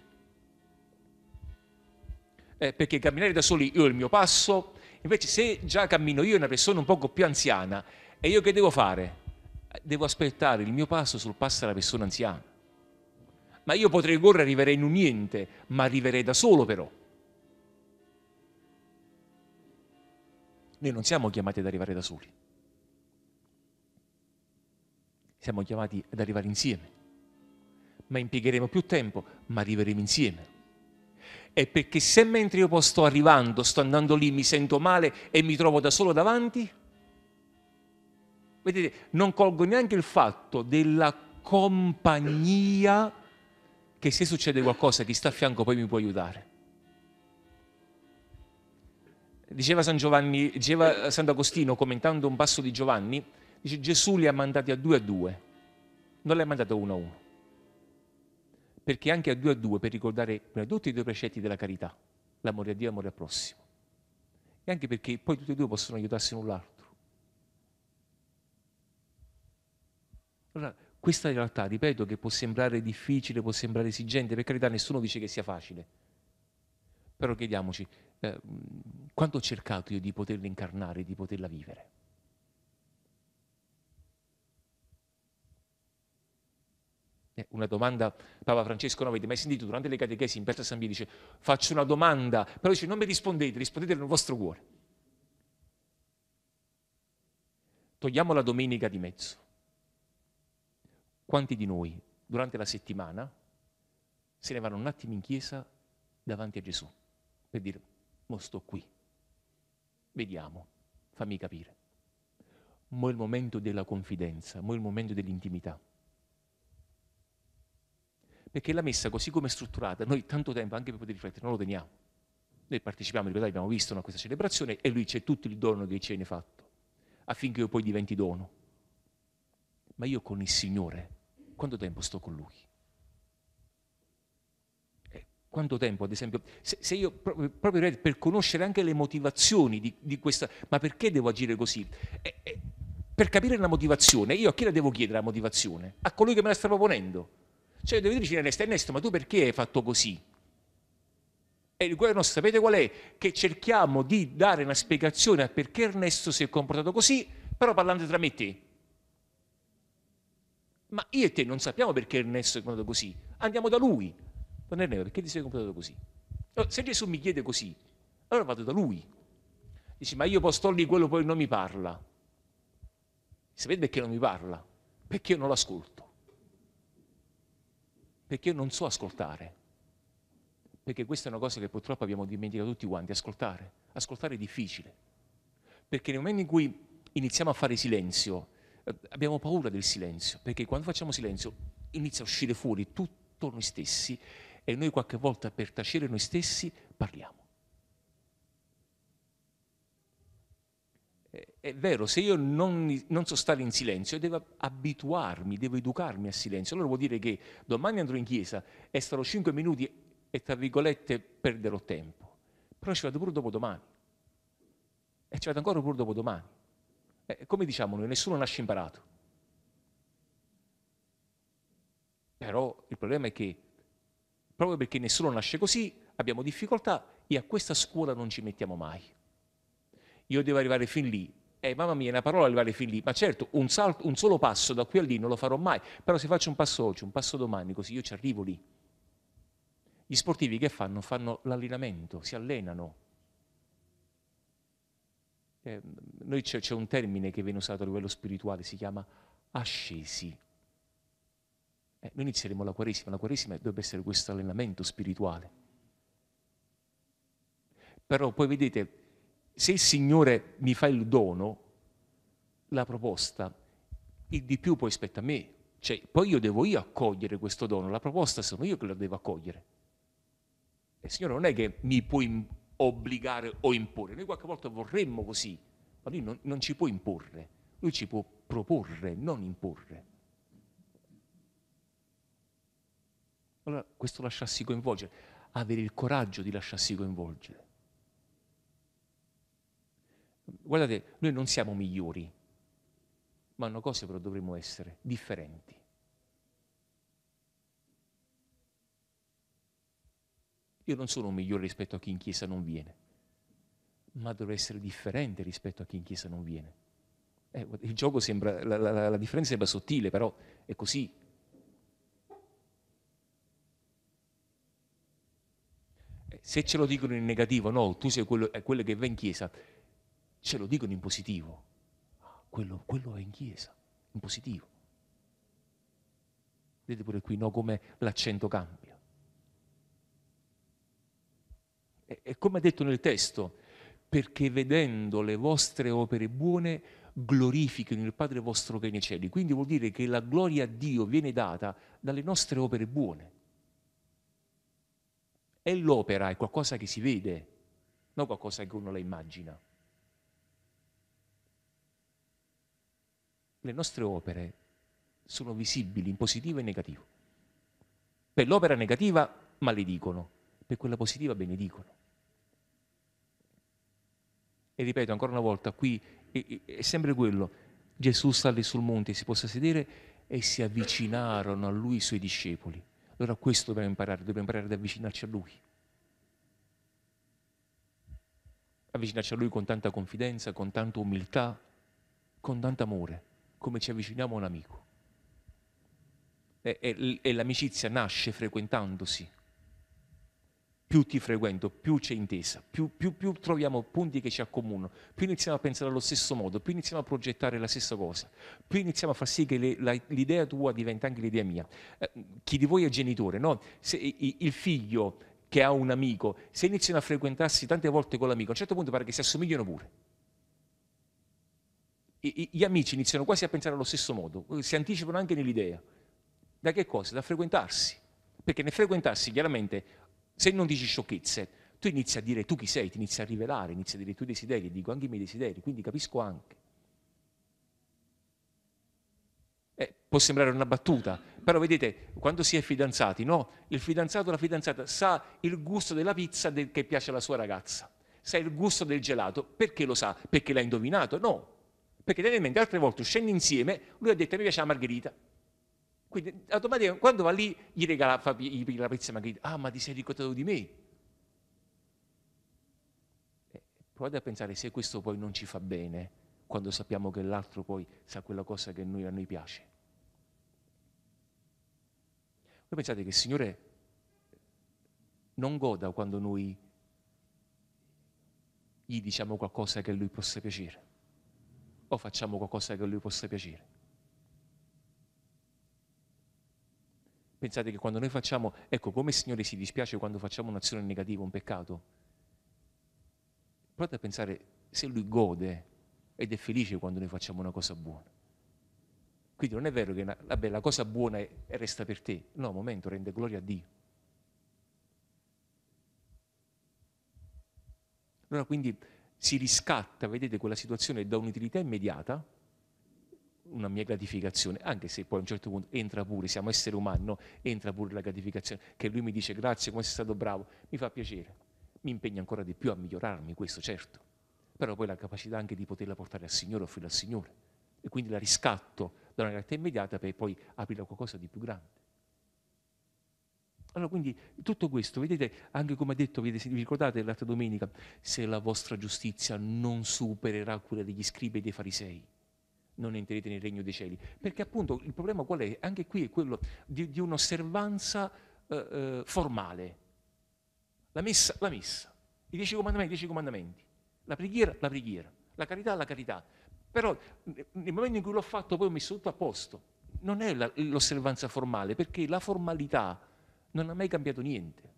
Eh, perché camminare da soli io ho il mio passo, invece se già cammino io, è una persona un poco più anziana, e io che devo fare? Eh, devo aspettare il mio passo sul passo della persona anziana. Ma io potrei correre, arriverei in un niente, ma arriverei da solo però. Noi non siamo chiamati ad arrivare da soli. Siamo chiamati ad arrivare insieme ma impiegheremo più tempo, ma arriveremo insieme. È perché se mentre io sto arrivando, sto andando lì, mi sento male e mi trovo da solo davanti, vedete, non colgo neanche il fatto della compagnia che se succede qualcosa chi sta a fianco poi mi può aiutare. Diceva San Giovanni, diceva Sant'Agostino commentando un passo di Giovanni, dice Gesù li ha mandati a due a due, non li ha mandati uno a uno perché anche a due a due per ricordare prima di tutti i due precetti della carità, l'amore a Dio e l'amore al prossimo. E anche perché poi tutti e due possono aiutarsi l'un l'altro. Allora, questa realtà, ripeto, che può sembrare difficile, può sembrare esigente, per carità nessuno dice che sia facile, però chiediamoci, eh, quanto ho cercato io di poterla incarnare, di poterla vivere? Eh, una domanda, Papa Francesco non avete mai sentito durante le catechesi in Piazza San Vito, dice faccio una domanda, però dice non mi rispondete, rispondete nel vostro cuore. Togliamo la domenica di mezzo. Quanti di noi durante la settimana se ne vanno un attimo in chiesa davanti a Gesù per dire, mo sto qui, vediamo, fammi capire. Mo è il momento della confidenza, mo è il momento dell'intimità. Perché la messa così come è strutturata, noi tanto tempo anche per poter riflettere non lo teniamo. Noi partecipiamo, ripeto, abbiamo visto una questa celebrazione e lui c'è tutto il dono che ci ne fatto, affinché io poi diventi dono. Ma io con il Signore, quanto tempo sto con Lui? Eh, quanto tempo, ad esempio, se, se io proprio, proprio, per conoscere anche le motivazioni di, di, questa, ma perché devo agire così? E, eh, e, eh, per capire la motivazione, io a chi la devo chiedere la motivazione? A colui che me la sta proponendo. Cioè devi dirci Ernesto, Ernesto, ma tu perché hai fatto così? E il governo sapete qual è? Che cerchiamo di dare una spiegazione a perché Ernesto si è comportato così, però parlando tra me e te. Ma io e te non sappiamo perché Ernesto si è comportato così. Andiamo da lui. Don Ernesto, perché ti sei comportato così? se Gesù mi chiede così, allora vado da lui. Dici, ma io sto lì, quello poi non mi parla. Sapete perché non mi parla? Perché io non l'ascolto perché io non so ascoltare. Perché questa è una cosa che purtroppo abbiamo dimenticato tutti quanti, ascoltare. Ascoltare è difficile. Perché nel momento in cui iniziamo a fare silenzio, eh, abbiamo paura del silenzio, perché quando facciamo silenzio inizia a uscire fuori tutto noi stessi e noi qualche volta per tacere noi stessi parliamo. È vero, se io non, non, so stare in silenzio, devo abituarmi, devo educarmi al silenzio. Allora vuol dire che domani andrò in chiesa e starò 5 minuti e, tra virgolette, perderò tempo. Però ci vado pure dopo domani. E ci vado ancora pure dopo domani. Eh, come diciamo noi, nessuno nasce imparato. Però il problema è che proprio perché nessuno nasce così, abbiamo difficoltà e a questa scuola non ci mettiamo mai. Io devo arrivare fin lì eh, mamma mia, una parola arrivare fin lì, ma certo, un, salto, un solo passo da qui a lì non lo farò mai, però se faccio un passo oggi, un passo domani, così io ci arrivo lì. Gli sportivi che fanno? Fanno l'allenamento, si allenano. Eh, noi c'è, c'è un termine che viene usato a livello spirituale, si chiama ascesi. Eh, noi inizieremo la Quaresima, la Quaresima dovrebbe essere questo allenamento spirituale. Però poi vedete, se il Signore mi fa il dono, la proposta, il di più poi spetta a me. Cioè, poi io devo io accogliere questo dono, la proposta sono io che la devo accogliere. Il Signore non è che mi può obbligare o imporre, noi qualche volta vorremmo così, ma Lui non, non ci può imporre, Lui ci può proporre, non imporre. Allora questo lasciarsi coinvolgere, avere il coraggio di lasciarsi coinvolgere. Guardate, noi non siamo migliori, ma una cosa però dovremmo essere differenti. Io non sono migliore rispetto a chi in chiesa non viene, ma dovrei essere differente rispetto a chi in chiesa non viene. Eh, il gioco sembra, la, la, la differenza sembra sottile, però è così. Eh, se ce lo dicono in negativo, no, tu sei quello, quello che va in chiesa, ce lo dicono in positivo. Quello, quello è in chiesa, in positivo. Vedete pure qui no, come l'accento cambia. E, e come ha detto nel testo, perché vedendo le vostre opere buone glorifichino il Padre vostro che è nei cieli. Quindi vuol dire che la gloria a Dio viene data dalle nostre opere buone. E l'opera è qualcosa che si vede, non qualcosa che uno la immagina. le nostre opere sono visibili in positivo e negativo. Per l'opera negativa maledicono, per quella positiva benedicono. E ripeto ancora una volta, qui è, sempre quello, Gesù sta lì sul monte, si possa sedere e si avvicinarono a lui i suoi discepoli. Allora questo dobbiamo imparare, dobbiamo imparare ad avvicinarci a lui. Avvicinarci a lui con tanta confidenza, con tanta umiltà, con tanto amore come ci avviciniamo a un amico. E, e, e l'amicizia nasce frequentandosi. Più ti frequento, più c'è intesa, più, più, più troviamo punti che ci accomunano, più iniziamo a pensare allo stesso modo, più iniziamo a progettare la stessa cosa, più iniziamo a far sì che le, la, l'idea tua diventi anche l'idea mia. Eh, chi di voi è genitore, no? Se, i, il figlio che ha un amico, se iniziano a frequentarsi tante volte con l'amico, a un certo punto pare che si assomigliano pure i, gli amici iniziano quasi a pensare allo stesso modo, si anticipano anche nell'idea. Da che cosa? Da frequentarsi. Perché nel frequentarsi, chiaramente, se non dici sciocchezze, tu inizi a dire tu chi sei, ti inizi a rivelare, inizi a dire i tuoi desideri, dico anche i miei desideri, quindi capisco anche. Eh, può sembrare una battuta, però vedete, quando si è fidanzati, no? Il fidanzato o la fidanzata sa il gusto della pizza del che piace alla sua ragazza, sa il gusto del gelato, perché lo sa? Perché l'ha indovinato? No, perché tenete altre volte uscendo insieme, lui ha detto mi piace la margherita. Quindi automaticamente quando va lì gli regala fa, gli la pizza margherita. Ah, ma ti sei ricordato di me? Eh, provate a pensare se questo poi non ci fa bene, quando sappiamo che l'altro poi sa quella cosa che noi, a noi piace. Voi pensate che il Signore non goda quando noi gli diciamo qualcosa che a Lui possa piacere? o facciamo qualcosa che a lui possa piacere? Pensate che quando noi facciamo, ecco come il Signore si dispiace quando facciamo un'azione negativa, un peccato, provate a pensare se lui gode ed è felice quando noi facciamo una cosa buona. Quindi non è vero che vabbè, la cosa buona è, resta per te, no, momento, rende gloria a Dio. Allora quindi si riscatta, vedete, quella situazione da un'utilità immediata, una mia gratificazione, anche se poi a un certo punto entra pure, siamo esseri umani, no? entra pure la gratificazione, che lui mi dice grazie, come sei stato bravo, mi fa piacere, mi impegna ancora di più a migliorarmi, questo certo, però poi la capacità anche di poterla portare al Signore, offrire al Signore, e quindi la riscatto da una realtà immediata per poi aprire a qualcosa di più grande. Allora, quindi tutto questo, vedete, anche come ha detto, vedete, vi ricordate l'altra domenica, se la vostra giustizia non supererà quella degli scribi e dei farisei, non entrerete nel regno dei cieli. Perché appunto il problema qual è? Anche qui è quello di, di un'osservanza eh, eh formale. La messa, la messa, i dieci comandamenti, i dieci comandamenti, la preghiera, la preghiera, la carità, la carità. Però nel momento in cui l'ho fatto poi ho messo tutto a posto. Non è la, l'osservanza formale, perché la formalità non ha mai cambiato niente.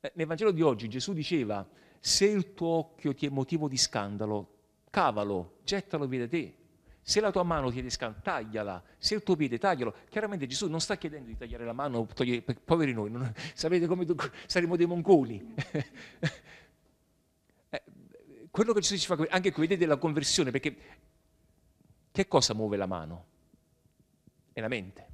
Eh, nel Vangelo di oggi Gesù diceva, se il tuo occhio ti è motivo di scandalo, cavalo, gettalo via da te. Se la tua mano ti è di scandalo, tagliala. Se il tuo piede, taglialo. Chiaramente Gesù non sta chiedendo di tagliare la mano, togliere, poveri noi, non, sapete come do, saremo dei mongoli. Eh, quello che Gesù ci fa, anche qui vedete la conversione, perché che cosa muove la mano? È la mente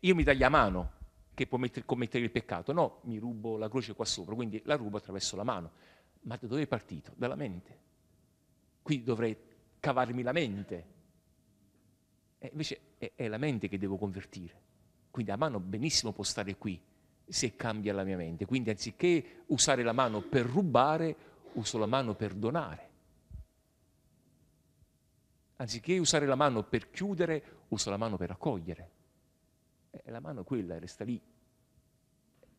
io mi taglio la mano che può mettere, commettere il peccato, no, mi rubo la croce qua sopra, quindi la rubo attraverso la mano. Ma da dove è partito? Dalla mente. Qui dovrei cavarmi la mente. E invece è, è la mente che devo convertire. Quindi la mano benissimo può stare qui se cambia la mia mente. Quindi anziché usare la mano per rubare, uso la mano per donare. Anziché usare la mano per chiudere, uso la mano per accogliere eh, la mano è quella, resta lì.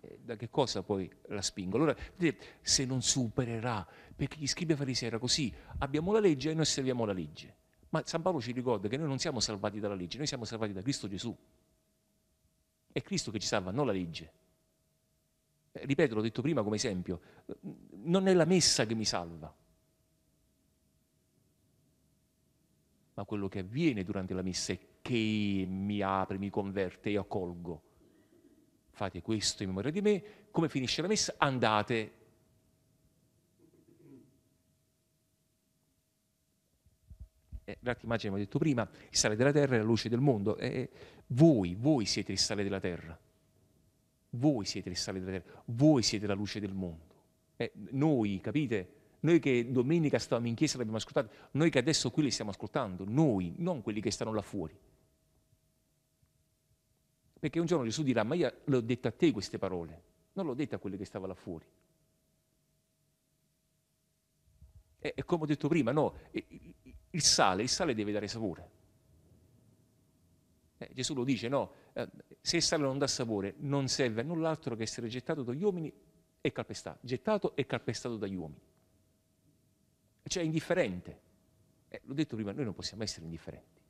Eh, da che cosa poi la spingo? Allora, vedete, se non supererà, perché gli scribi farisei era così, abbiamo la legge e noi osserviamo la legge. Ma San Paolo ci ricorda che noi non siamo salvati dalla legge, noi siamo salvati da Cristo Gesù. È Cristo che ci salva, non la legge. Eh, ripeto, l'ho detto prima come esempio, non è la messa che mi salva, ma quello che avviene durante la messa è che mi apre, mi converte, io accolgo. Fate questo in memoria di me. Come finisce la messa? Andate. Eh, l'altra immagine che ho detto prima, il sale della terra è la luce del mondo. Eh, eh, voi, voi siete il sale della terra. Voi siete il sale della terra. Voi siete la luce del mondo. Eh, noi, capite? Noi che domenica stavamo in chiesa e l'abbiamo ascoltato, noi che adesso qui li stiamo ascoltando, noi, non quelli che stanno là fuori. Perché un giorno Gesù dirà, ma io le ho dette a te queste parole, non le ho dette a quelle che stavano là fuori. E, e come ho detto prima, no, il sale, il sale deve dare sapore. Eh, Gesù lo dice, no, eh, se il sale non dà sapore non serve a null'altro che essere gettato dagli uomini e calpestato, gettato e calpestato dagli uomini. Cioè è indifferente. Eh, l'ho detto prima, noi non possiamo essere indifferenti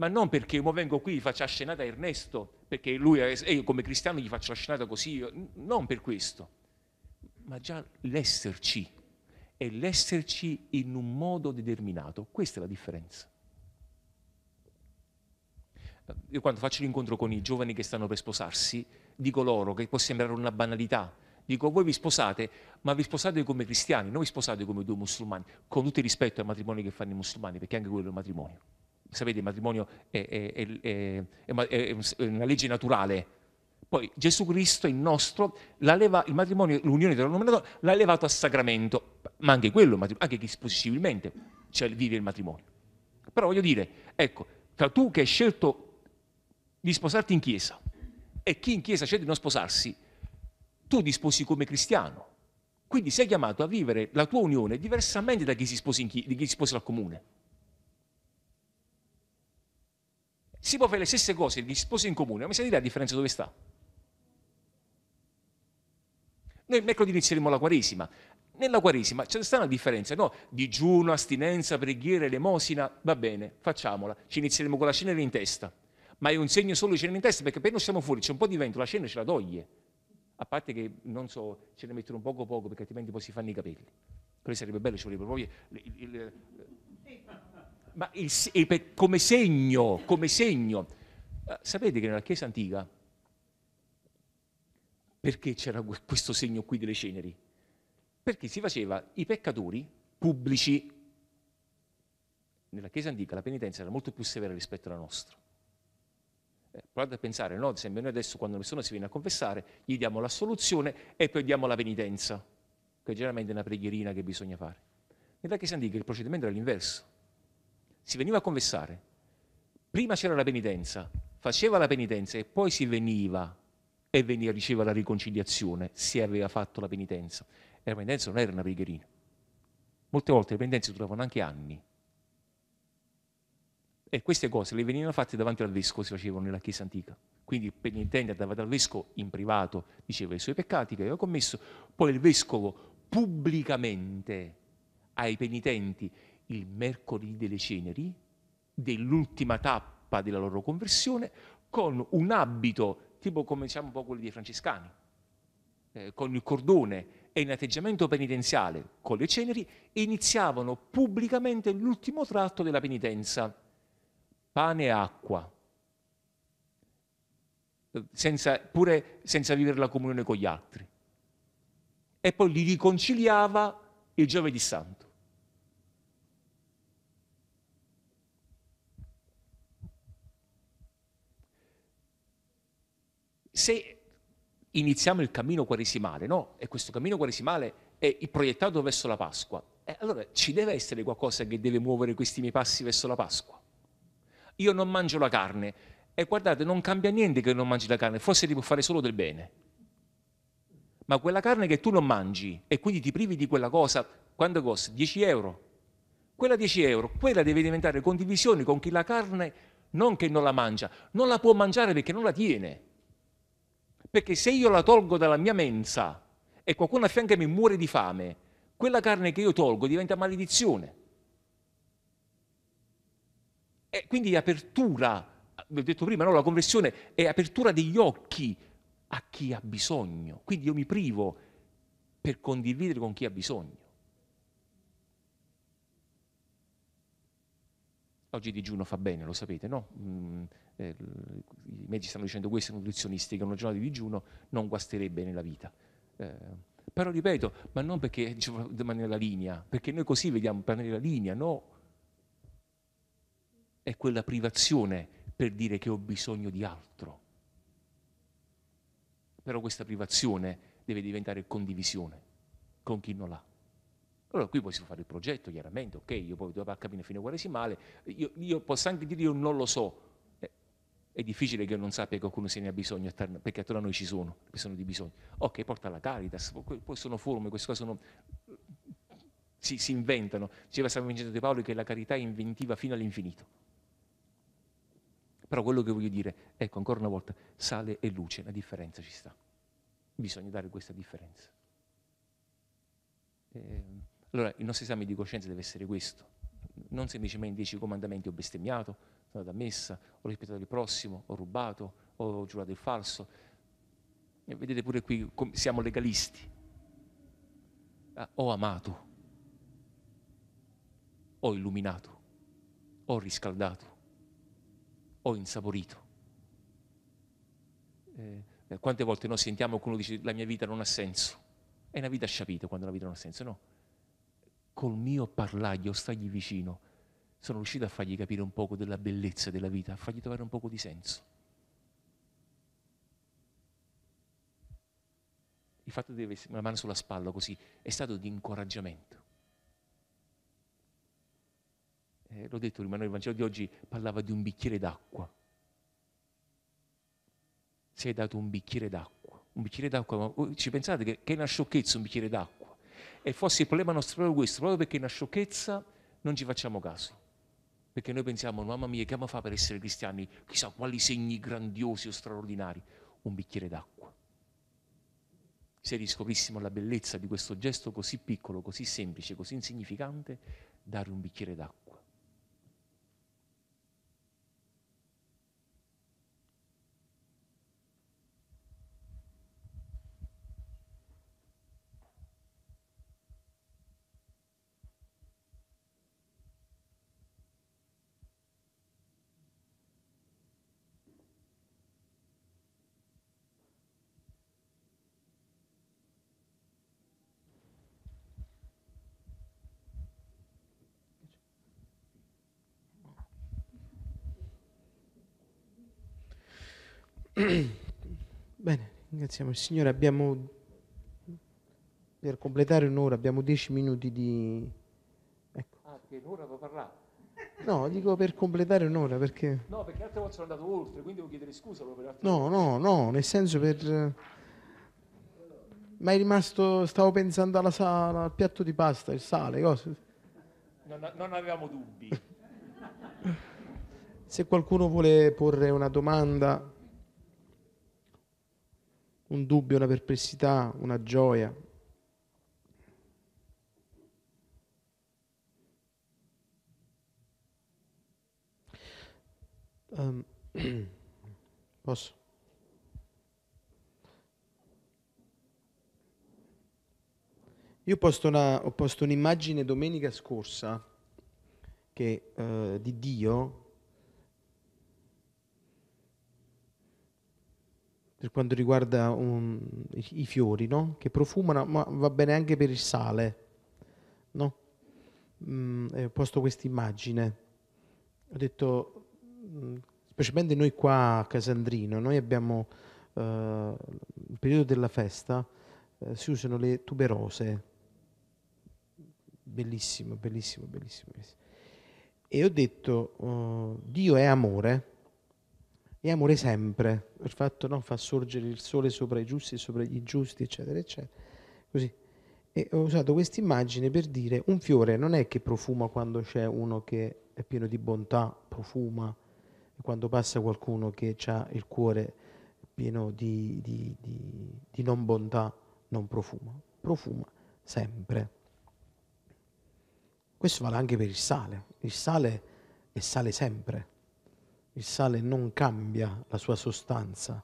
ma non perché io vengo qui e faccio la scenata a Ernesto, perché lui, io come cristiano gli faccio la scenata così, io, non per questo, ma già l'esserci, e l'esserci in un modo determinato, questa è la differenza. Io quando faccio l'incontro con i giovani che stanno per sposarsi, dico loro che può sembrare una banalità, dico voi vi sposate, ma vi sposate come cristiani, non vi sposate come due musulmani, con tutto il rispetto ai matrimoni che fanno i musulmani, perché anche quello è un matrimonio sapete il matrimonio è, è, è, è, una legge naturale. Poi Gesù Cristo, il nostro, leva, il matrimonio, l'unione tra l'uomo e la l'ha elevato a sacramento, ma anche quello, anche chi possibilmente cioè, vive il matrimonio. Però voglio dire, ecco, tra tu che hai scelto di sposarti in chiesa e chi in chiesa sceglie di non sposarsi, tu disposi come cristiano. Quindi sei chiamato a vivere la tua unione diversamente da chi si sposa, chi, chi si sposa al comune. si può fare le stesse cose, gli sposi in comune, ma mi sa dire la differenza dove sta? Noi mercoledì inizieremo la Quaresima. Nella Quaresima c'è sta una differenza, no? Digiuno, astinenza, preghiera, elemosina, va bene, facciamola. Ci inizieremo con la cenere in testa. Ma è un segno solo di cenere in testa perché appena siamo fuori c'è un po' di vento, la cenere ce la toglie. A parte che, non so, ce ne mettono poco poco perché altrimenti poi si fanno i capelli. Quello sarebbe bello, ci vorrebbe proprio ma il, il, come segno, come segno. Eh, sapete che nella Chiesa antica, perché c'era questo segno qui delle ceneri? Perché si faceva i peccatori pubblici. Nella Chiesa antica la penitenza era molto più severa rispetto alla nostra. Eh, provate a pensare, no? Ad esempio, noi adesso quando una persona si viene a confessare, gli diamo l'assoluzione e poi diamo la penitenza, che è generalmente una preghierina che bisogna fare. Nella Chiesa antica il procedimento era l'inverso si veniva a confessare. Prima c'era la penitenza, faceva la penitenza e poi si veniva e veniva, riceveva la riconciliazione se aveva fatto la penitenza. E la penitenza non era una pregherina. Molte volte le penitenze duravano anche anni. E queste cose le venivano fatte davanti al vescovo, si facevano nella chiesa antica. Quindi il penitente andava dal vescovo in privato, diceva i suoi peccati che aveva commesso, poi il vescovo pubblicamente ai penitenti il mercoledì delle ceneri, dell'ultima tappa della loro conversione, con un abito, tipo come diciamo un po' quelli dei francescani, eh, con il cordone e in atteggiamento penitenziale con le ceneri, iniziavano pubblicamente l'ultimo tratto della penitenza, pane e acqua, senza, pure senza vivere la comunione con gli altri. E poi li riconciliava il giovedì santo. Se iniziamo il cammino quaresimale, no? E questo cammino quaresimale è proiettato verso la Pasqua, eh, allora ci deve essere qualcosa che deve muovere questi miei passi verso la Pasqua. Io non mangio la carne e guardate, non cambia niente che non mangi la carne, forse ti può fare solo del bene. Ma quella carne che tu non mangi e quindi ti privi di quella cosa, quanto costa? 10 euro. Quella 10 euro, quella deve diventare condivisione con chi la carne non che non la mangia, non la può mangiare perché non la tiene. Perché se io la tolgo dalla mia mensa e qualcuno a fianco a me muore di fame, quella carne che io tolgo diventa maledizione. E quindi apertura, l'ho detto prima, no, la conversione è apertura degli occhi a chi ha bisogno. Quindi io mi privo per condividere con chi ha bisogno. Oggi digiuno fa bene, lo sapete, no? Mm, eh, i medici stanno dicendo questi nutrizionisti che una giornata di digiuno non guasterebbe nella vita. Eh, però ripeto, ma non perché diciamo, rimane la linea, perché noi così vediamo rimanere la linea, no? È quella privazione per dire che ho bisogno di altro. Però questa privazione deve diventare condivisione con chi non l'ha. Allora qui poi si può fare il progetto, chiaramente, ok, io poi devo capire fino a quale si quaresimale, io, io posso anche dire io non lo so, è difficile che io non sappia che qualcuno se ne ha bisogno, perché attorno a noi ci sono ci sono di bisogno. Ok, porta la Caritas, poi sono forme, queste cose sono, si, si, inventano. Diceva San Vincenzo De Paolo che la carità è inventiva fino all'infinito. Però quello che voglio dire, ecco ancora una volta, sale e luce, la differenza ci sta. Bisogna dare questa differenza. Eh, allora il nostro esame di coscienza deve essere questo non semplicemente dieci comandamenti ho bestemmiato, sono andato a messa, ho rispettato il prossimo, ho rubato, ho giurato il falso. E vedete pure qui siamo legalisti. Ah, ho amato, ho illuminato, ho riscaldato, ho insaporito. Eh, quante volte noi sentiamo qualcuno dice la mia vita non ha senso? È una vita sciapita quando la vita non ha senso, no? col mio parlaglio, stargli vicino, sono riuscito a fargli capire un poco della bellezza della vita, a fargli trovare un poco di senso. Il fatto di avere una mano sulla spalla così è stato di incoraggiamento. Eh, l'ho detto prima, il Vangelo di oggi parlava di un bicchiere d'acqua. Si è dato un bicchiere d'acqua. Un bicchiere d'acqua, ma ci pensate che, che è una sciocchezza un bicchiere d'acqua? e forse il problema nostro è questo, proprio perché è una sciocchezza non ci facciamo caso. Perché noi pensiamo, mamma mia, che ama fa per essere cristiani? Chissà quali segni grandiosi o straordinari. Un bicchiere d'acqua. Se riscoprissimo la bellezza di questo gesto così piccolo, così semplice, così insignificante, dare un bicchiere d'acqua Bene, ringraziamo il Signore. Abbiamo, per completare un'ora, abbiamo dieci minuti di... Ecco. Ah, perché un'ora devo parlare? No, dico per completare un'ora, perché... No, perché altre volte sono andato oltre, quindi devo chiedere scusa proprio No, no, no, nel senso per... Eh, Ma è rimasto, stavo pensando alla sala, al piatto di pasta, il sale, cose. non, non avevamo dubbi. Se qualcuno vuole porre una domanda un dubbio, una perplessità, una gioia. Um, posso? Io posto una, ho posto un'immagine domenica scorsa che, eh, di Dio per quanto riguarda un, i fiori, no? che profumano, ma va bene anche per il sale. No? Mm, eh, ho posto questa immagine. Ho detto, mh, mm, specialmente noi qua a Casandrino, noi abbiamo eh, il periodo della festa, eh, si usano le tuberose. Bellissimo, bellissimo, bellissimo. E ho detto, uh, Dio è amore e amore sempre, il fatto no, fa sorgere il sole sopra i giusti e sopra gli ingiusti, eccetera, eccetera. Così. E ho usato questa immagine per dire un fiore non è che profuma quando c'è uno che è pieno di bontà, profuma, e quando passa qualcuno che ha il cuore pieno di, di, di, di non bontà, non profuma, profuma sempre. Questo vale anche per il sale, il sale è sale sempre il sale non cambia la sua sostanza,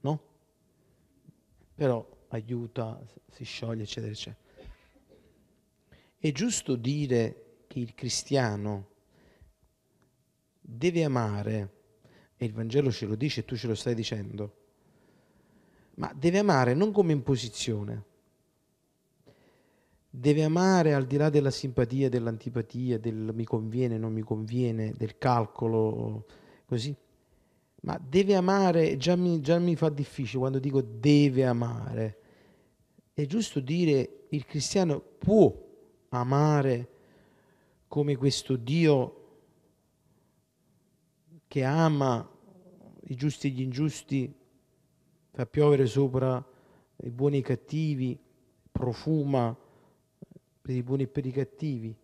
no? Però aiuta, si scioglie, eccetera, eccetera. È giusto dire che il cristiano deve amare, e il Vangelo ce lo dice e tu ce lo stai dicendo, ma deve amare non come imposizione, deve amare al di là della simpatia, dell'antipatia, del mi conviene, non mi conviene, del calcolo, così. Ma deve amare, già mi, già mi fa difficile quando dico deve amare. È giusto dire il cristiano può amare come questo Dio che ama i giusti e gli ingiusti, fa piovere sopra i buoni e i cattivi, profuma per i buoni e per i cattivi.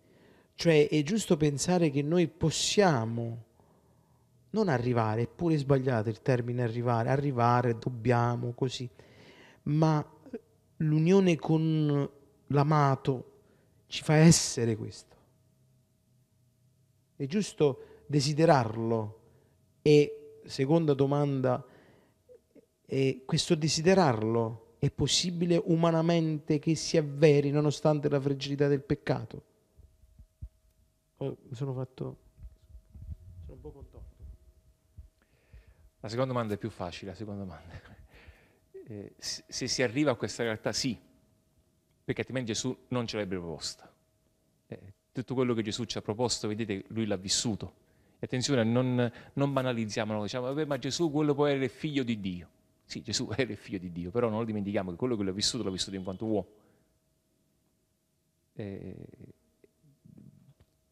Cioè è giusto pensare che noi possiamo non arrivare, è pure sbagliato il termine arrivare, arrivare dobbiamo così, ma l'unione con l'amato ci fa essere questo. È giusto desiderarlo e, seconda domanda, questo desiderarlo è possibile umanamente che si avveri nonostante la fragilità del peccato? mi sono fatto La seconda domanda è più facile, la seconda domanda. eh, se si arriva a questa realtà, sì, perché altrimenti Gesù non ce l'avrebbe proposta. Eh, tutto quello che Gesù ci ha proposto, vedete, lui l'ha vissuto. E attenzione, non, non banalizziamo, diciamo, vabbè, ma Gesù quello può essere figlio di Dio. Sì, Gesù era figlio di Dio, però non lo dimentichiamo che quello che l'ha vissuto l'ha vissuto in quanto uomo. Eh,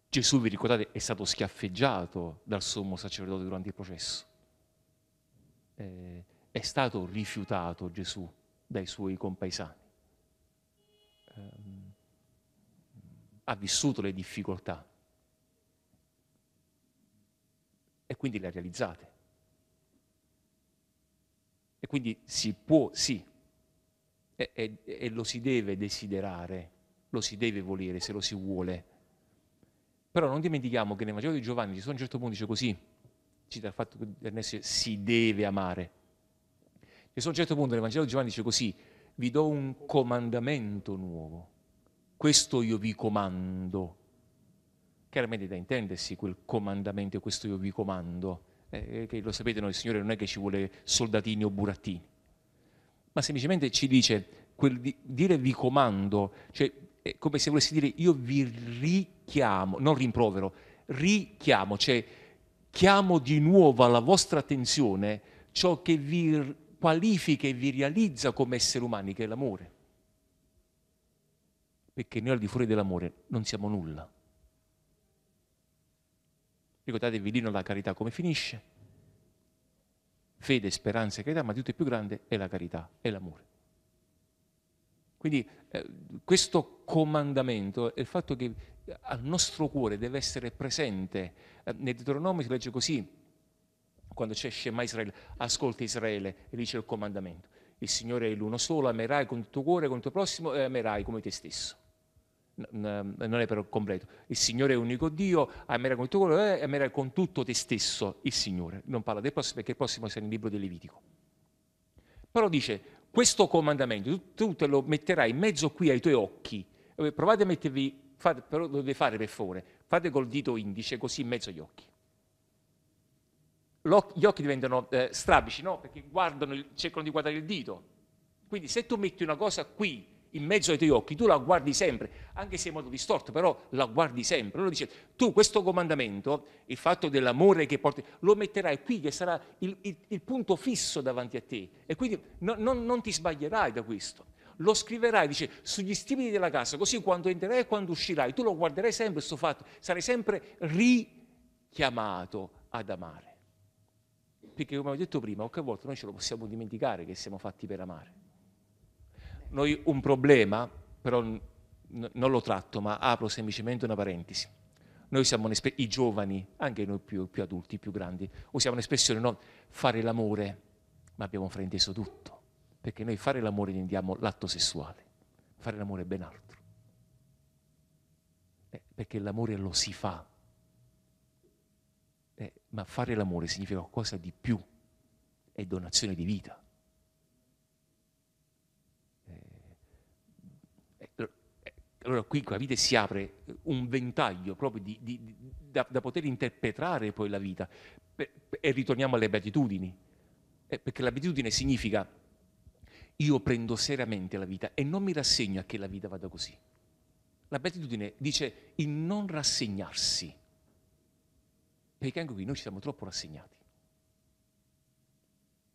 Gesù, vi ricordate, è stato schiaffeggiato dal sommo sacerdote durante il processo eh, è stato rifiutato Gesù dai suoi compaesani. Eh, ha vissuto le difficoltà e quindi le ha realizzate. E quindi si può, sì, e, e, e lo si deve desiderare, lo si deve volere se lo si vuole. Però non dimentichiamo che nel Vangelo di Giovanni Gesù a un certo punto dice così, cita il fatto che Ernesto si deve amare. E a un certo punto nel Vangelo di Giovanni dice così, vi do un comandamento nuovo, questo io vi comando. Chiaramente da intendersi quel comandamento, questo io vi comando, eh, eh, che lo sapete noi, il Signore non è che ci vuole soldatini o burattini, ma semplicemente ci dice, di, dire vi comando, cioè è come se volessi dire io vi richiamo, non rimprovero, richiamo, cioè chiamo di nuovo alla vostra attenzione ciò che vi qualifica e vi realizza come esseri umani, che è l'amore. Perché noi al di fuori dell'amore non siamo nulla. Ricordatevi lì la carità come finisce. Fede, speranza e carità, ma tutto il più grande è la carità, è l'amore. Quindi eh, questo comandamento è il fatto che al nostro cuore deve essere presente. Eh, nel Deuteronomio si legge così, quando c'è Shema Israele, ascolta Israele e dice il comandamento. Il Signore è l'uno solo, amerai con il tuo cuore, con il tuo prossimo e amerai come te stesso. non è per completo. Il Signore è unico Dio, amerai con il tuo cuore e amerai con tutto te stesso il Signore. Non parla del prossimo perché il prossimo sarà nel libro del Levitico. Però dice, questo comandamento tu, tu te lo metterai in mezzo qui ai tuoi occhi. Eh, provate a mettervi Fate, però lo deve fare per favore, fate col dito indice così in mezzo agli occhi. L'oc- gli occhi diventano eh, strabici, no? Perché il, cercano di guardare il dito. Quindi se tu metti una cosa qui, in mezzo ai tuoi occhi, tu la guardi sempre, anche se in modo distorto, però la guardi sempre. Allora dice, tu questo comandamento, il fatto dell'amore che porti, lo metterai qui, che sarà il, il, il punto fisso davanti a te. E quindi no, non, non ti sbaglierai da questo lo scriverai, dice, sugli stipiti della casa, così quando entrerai e quando uscirai, tu lo guarderai sempre questo fatto, sarai sempre richiamato ad amare. Perché come ho detto prima, qualche volta noi ce lo possiamo dimenticare che siamo fatti per amare. Noi un problema, però n- non lo tratto, ma apro semplicemente una parentesi. Noi siamo i giovani, anche noi più, più adulti, più grandi, usiamo un'espressione, no, fare l'amore, ma abbiamo frainteso tutto perché noi fare l'amore intendiamo l'atto sessuale, fare l'amore è ben altro. Eh, perché l'amore lo si fa, eh, ma fare l'amore significa qualcosa di più, è donazione di vita. Eh, eh, eh, allora qui con la vita si apre un ventaglio proprio di, di, di, da, da, poter interpretare poi la vita. e ritorniamo alle beatitudini, perché l'abitudine significa io prendo seriamente la vita e non mi rassegno a che la vita vada così. La beatitudine dice il non rassegnarsi, perché anche qui noi ci siamo troppo rassegnati.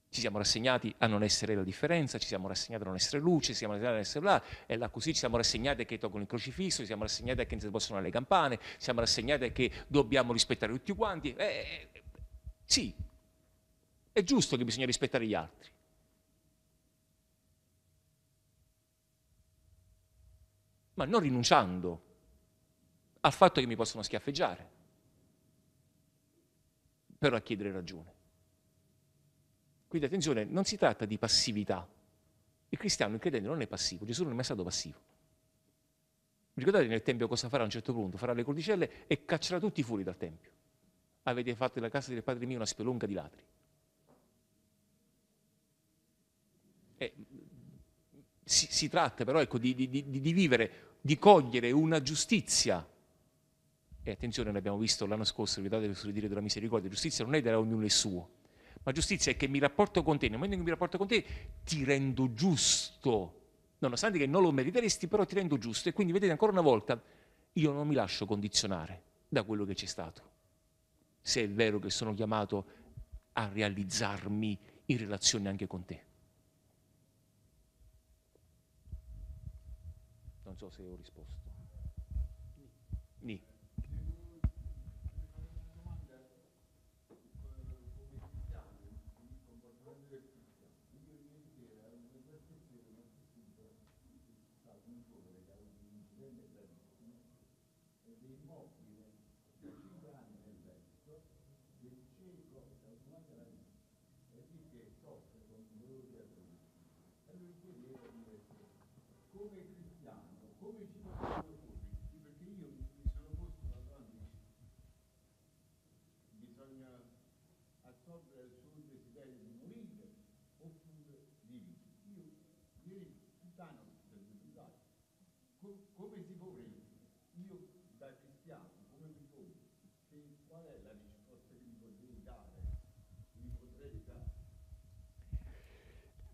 Ci siamo rassegnati a non essere la differenza, ci siamo rassegnati a non essere luce, ci siamo rassegnati a non essere là, e là così ci siamo rassegnati a che toccano il crocifisso, ci siamo rassegnati a che non si possono le campane, ci siamo rassegnati a che dobbiamo rispettare tutti quanti. Eh, eh sì, è giusto che bisogna rispettare gli altri ma non rinunciando al fatto che mi possono schiaffeggiare, però a chiedere ragione. Quindi attenzione, non si tratta di passività. Il cristiano, il credente non è passivo, Gesù non è mai stato passivo. ricordate nel Tempio cosa farà a un certo punto? Farà le cordicelle e caccerà tutti fuori dal Tempio. Avete fatto della casa del Padre mio una spelonca di ladri. E si, si tratta però ecco, di, di, di, di vivere, di cogliere una giustizia e attenzione, l'abbiamo visto l'anno scorso, ricordate il dire della misericordia, giustizia non è dare a ognuno il suo, ma giustizia è che mi rapporto con te, nel momento in cui mi rapporto con te ti rendo giusto, nonostante che non lo meriteresti, però ti rendo giusto e quindi vedete ancora una volta, io non mi lascio condizionare da quello che c'è stato, se è vero che sono chiamato a realizzarmi in relazione anche con te. soy uris.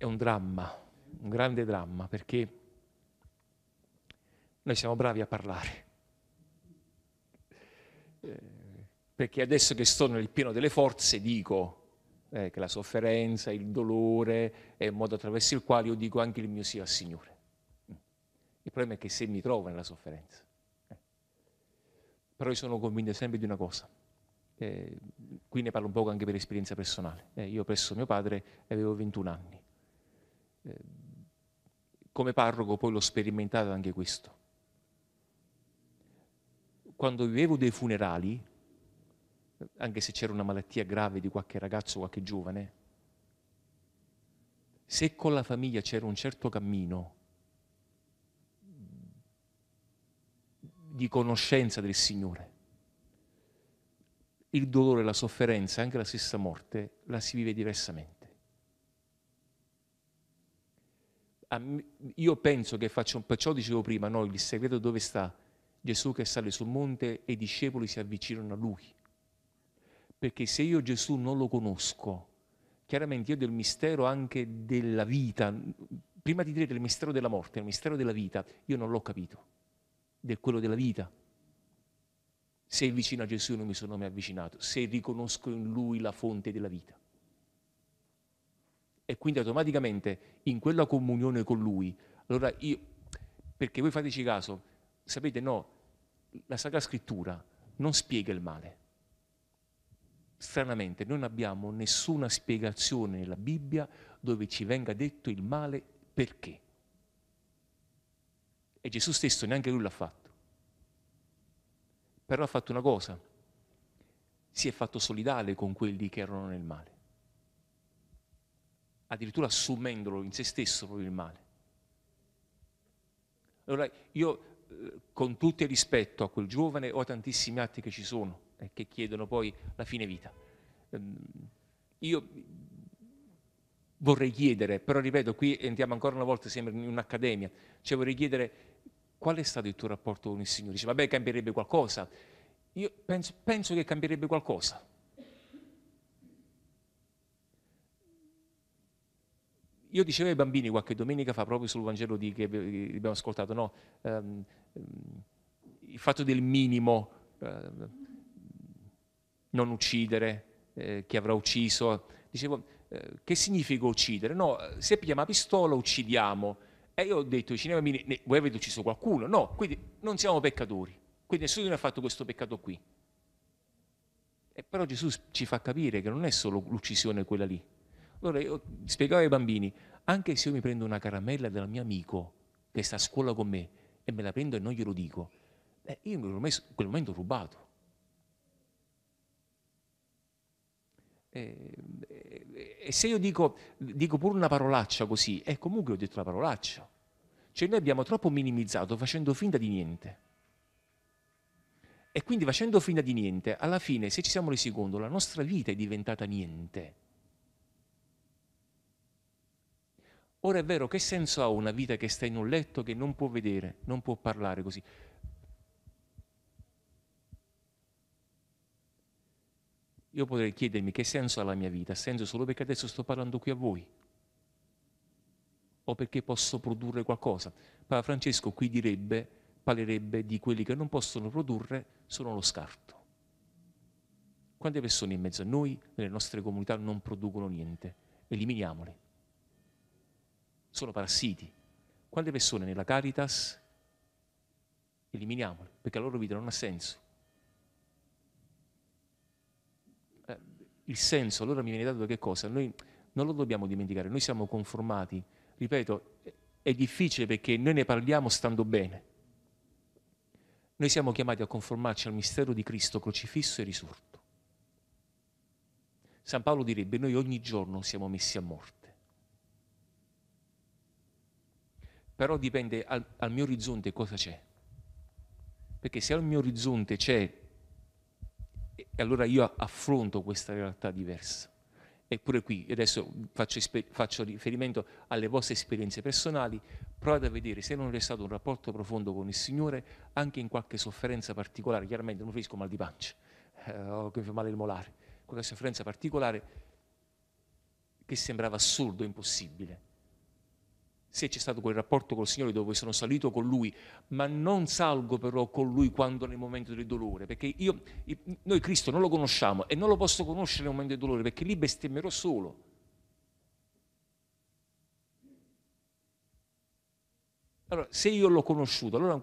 è un dramma, un grande dramma, perché noi siamo bravi a parlare. Eh, perché adesso che sto nel pieno delle forze dico eh, che la sofferenza, il dolore è un modo attraverso il quale io dico anche il mio sì al Signore. Il problema è che se mi trovo nella sofferenza. Eh. Però io sono convinto sempre di una cosa. Eh, qui ne parlo un po' anche per esperienza personale. io presso mio padre avevo 21 anni eh, come parroco poi l'ho sperimentato anche questo. Quando vivevo dei funerali, anche se c'era una malattia grave di qualche ragazzo, qualche giovane, se con la famiglia c'era un certo cammino di conoscenza del Signore, il dolore, la sofferenza, anche la stessa morte, la si vive diversamente. io penso che faccio, perciò dicevo prima, no, il segreto dove sta? Gesù che sale sul monte e i discepoli si avvicinano a lui. Perché se io Gesù non lo conosco, chiaramente io del mistero anche della vita, prima di dire del mistero della morte, il mistero della vita, io non l'ho capito, del quello della vita. Se è vicino a Gesù non mi sono mai avvicinato, se riconosco in lui la fonte della vita e quindi automaticamente in quella comunione con lui. Allora io, perché voi fateci caso, sapete no, la Sacra Scrittura non spiega il male. Stranamente, noi non abbiamo nessuna spiegazione nella Bibbia dove ci venga detto il male perché. E Gesù stesso neanche lui l'ha fatto. Però ha fatto una cosa, si è fatto solidale con quelli che erano nel male addirittura assumendolo in se stesso proprio il male. Allora io eh, con tutto il rispetto a quel giovane ho tantissimi atti che ci sono e eh, che chiedono poi la fine vita. Ehm, io vorrei chiedere, però ripeto, qui entriamo ancora una volta, sembra in un'accademia, cioè vorrei chiedere qual è stato il tuo rapporto con il Signore? Dice, vabbè, cambierebbe qualcosa. Io penso, penso che cambierebbe qualcosa. Io dicevo ai bambini qualche domenica fa proprio sul Vangelo di, che abbiamo ascoltato, no? um, il fatto del minimo, uh, non uccidere, eh, chi avrà ucciso. Dicevo, eh, che significa uccidere? No, se pigliamo la pistola uccidiamo. E io ho detto ai cinema bambini, voi avete ucciso qualcuno? No, quindi non siamo peccatori. Quindi nessuno ne ha fatto questo peccato qui. E però Gesù ci fa capire che non è solo l'uccisione quella lì, allora io spiegavo ai bambini, anche se io mi prendo una caramella dal mio amico che sta a scuola con me e me la prendo e non glielo dico, eh, io in quel momento ho rubato. E, eh, e, eh, e se io dico, dico pure una parolaccia così, è eh, comunque ho detto la parolaccia. Cioè noi abbiamo troppo minimizzato facendo finta di niente. E quindi facendo finta di niente, alla fine, se ci siamo resi conto, la nostra vita è diventata niente. Ora è vero, che senso ha una vita che sta in un letto, che non può vedere, non può parlare così? Io potrei chiedermi che senso ha la mia vita, ha senso solo perché adesso sto parlando qui a voi o perché posso produrre qualcosa. Papa Francesco qui direbbe, parlerebbe di quelli che non possono produrre, sono lo scarto. Quante persone in mezzo a noi, nelle nostre comunità, non producono niente? Eliminiamole sono parassiti. Quante persone nella Caritas eliminiamole, perché la loro vita non ha senso. Eh, il senso allora mi viene dato da che cosa? Noi non lo dobbiamo dimenticare, noi siamo conformati, ripeto, è difficile perché noi ne parliamo stando bene. Noi siamo chiamati a conformarci al mistero di Cristo crocifisso e risorto. San Paolo direbbe, noi ogni giorno siamo messi a morte. però dipende al, al mio orizzonte cosa c'è. Perché se al mio orizzonte c'è, e allora io affronto questa realtà diversa. Eppure qui, adesso faccio, faccio, riferimento alle vostre esperienze personali, provate a vedere se non è stato un rapporto profondo con il Signore, anche in qualche sofferenza particolare, chiaramente non riferisco mal di pancia, eh, o male il molare, qualche sofferenza particolare che sembrava assurdo, impossibile se c'è stato quel rapporto col Signore dove sono salito con Lui, ma non salgo però con Lui quando nel momento del dolore, perché io, noi Cristo non lo conosciamo e non lo posso conoscere nel momento del dolore, perché lì bestemmerò solo. Allora, se io l'ho conosciuto, allora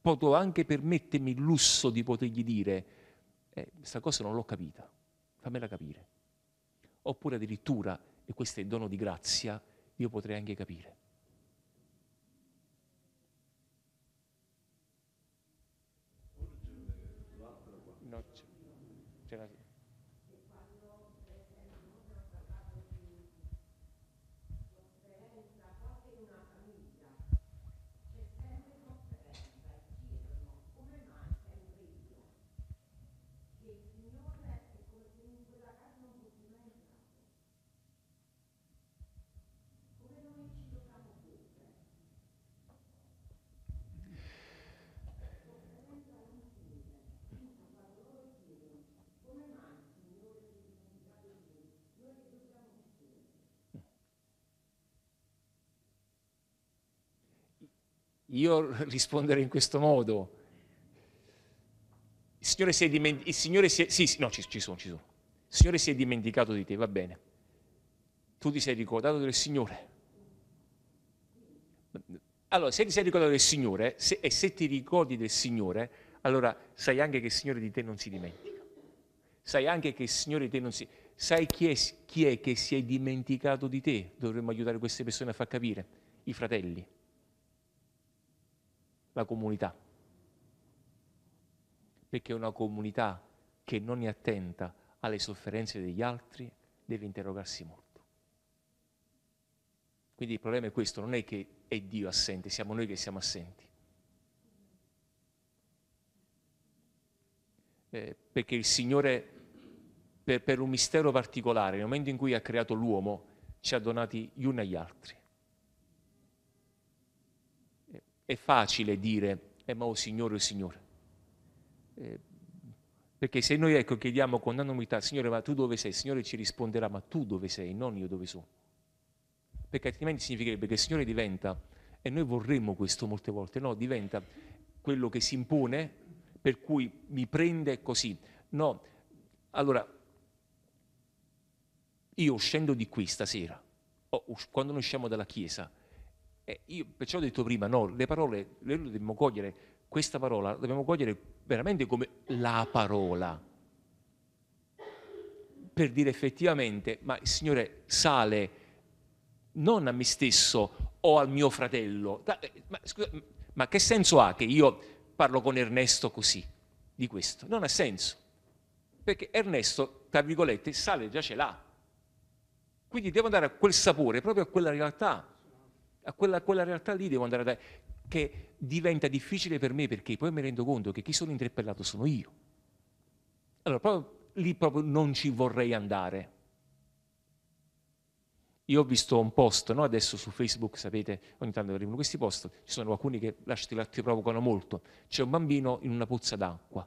potrò anche permettermi il lusso di potergli dire, eh, questa cosa non l'ho capita, fammela capire. Oppure addirittura, e questo è il dono di grazia, io potrei anche capire io risponderei in questo modo. Il Signore si è dimenticato, il Signore si è, sì, sì, no, ci, ci sono, ci sono. Il Signore si è dimenticato di te, va bene. Tu ti sei ricordato del Signore. Allora, se ti sei ricordato del Signore, se, e se ti ricordi del Signore, allora sai anche che il Signore di te non si dimentica. Sai anche che il Signore di te non si... Sai chi è, chi è che si è dimenticato di te? Dovremmo aiutare queste persone a far capire. I fratelli la comunità. Perché una comunità che non è attenta alle sofferenze degli altri deve interrogarsi molto. Quindi il problema è questo, non è che è Dio assente, siamo noi che siamo assenti. Eh, perché il Signore, per, per un mistero particolare, nel momento in cui ha creato l'uomo, ci ha donati gli uni agli altri è facile dire, eh, ma o oh Signore, o oh Signore. Eh, perché se noi ecco, chiediamo con anonimità, Signore, ma tu dove sei? Il Signore ci risponderà, ma tu dove sei, non io dove sono. Perché altrimenti significherebbe che il Signore diventa, e noi vorremmo questo molte volte, no? Diventa quello che si impone, per cui mi prende così. No, allora, io scendo di qui stasera, o quando noi usciamo dalla Chiesa, e io perciò ho detto prima, no, le parole, le dobbiamo cogliere, questa parola dobbiamo cogliere veramente come la parola, per dire effettivamente, ma il Signore sale non a me stesso o al mio fratello, eh, ma, scusa, ma che senso ha che io parlo con Ernesto così di questo? Non ha senso, perché Ernesto, tra virgolette, sale già ce l'ha. Quindi devo andare a quel sapore, proprio a quella realtà a quella, quella realtà lì devo andare a che diventa difficile per me perché poi mi rendo conto che chi sono interpellato sono io. Allora, proprio, lì proprio non ci vorrei andare. Io ho visto un post, no? adesso su Facebook, sapete, ogni tanto arrivano questi post, ci sono alcuni che lasciati là ti provocano molto. C'è un bambino in una pozza d'acqua,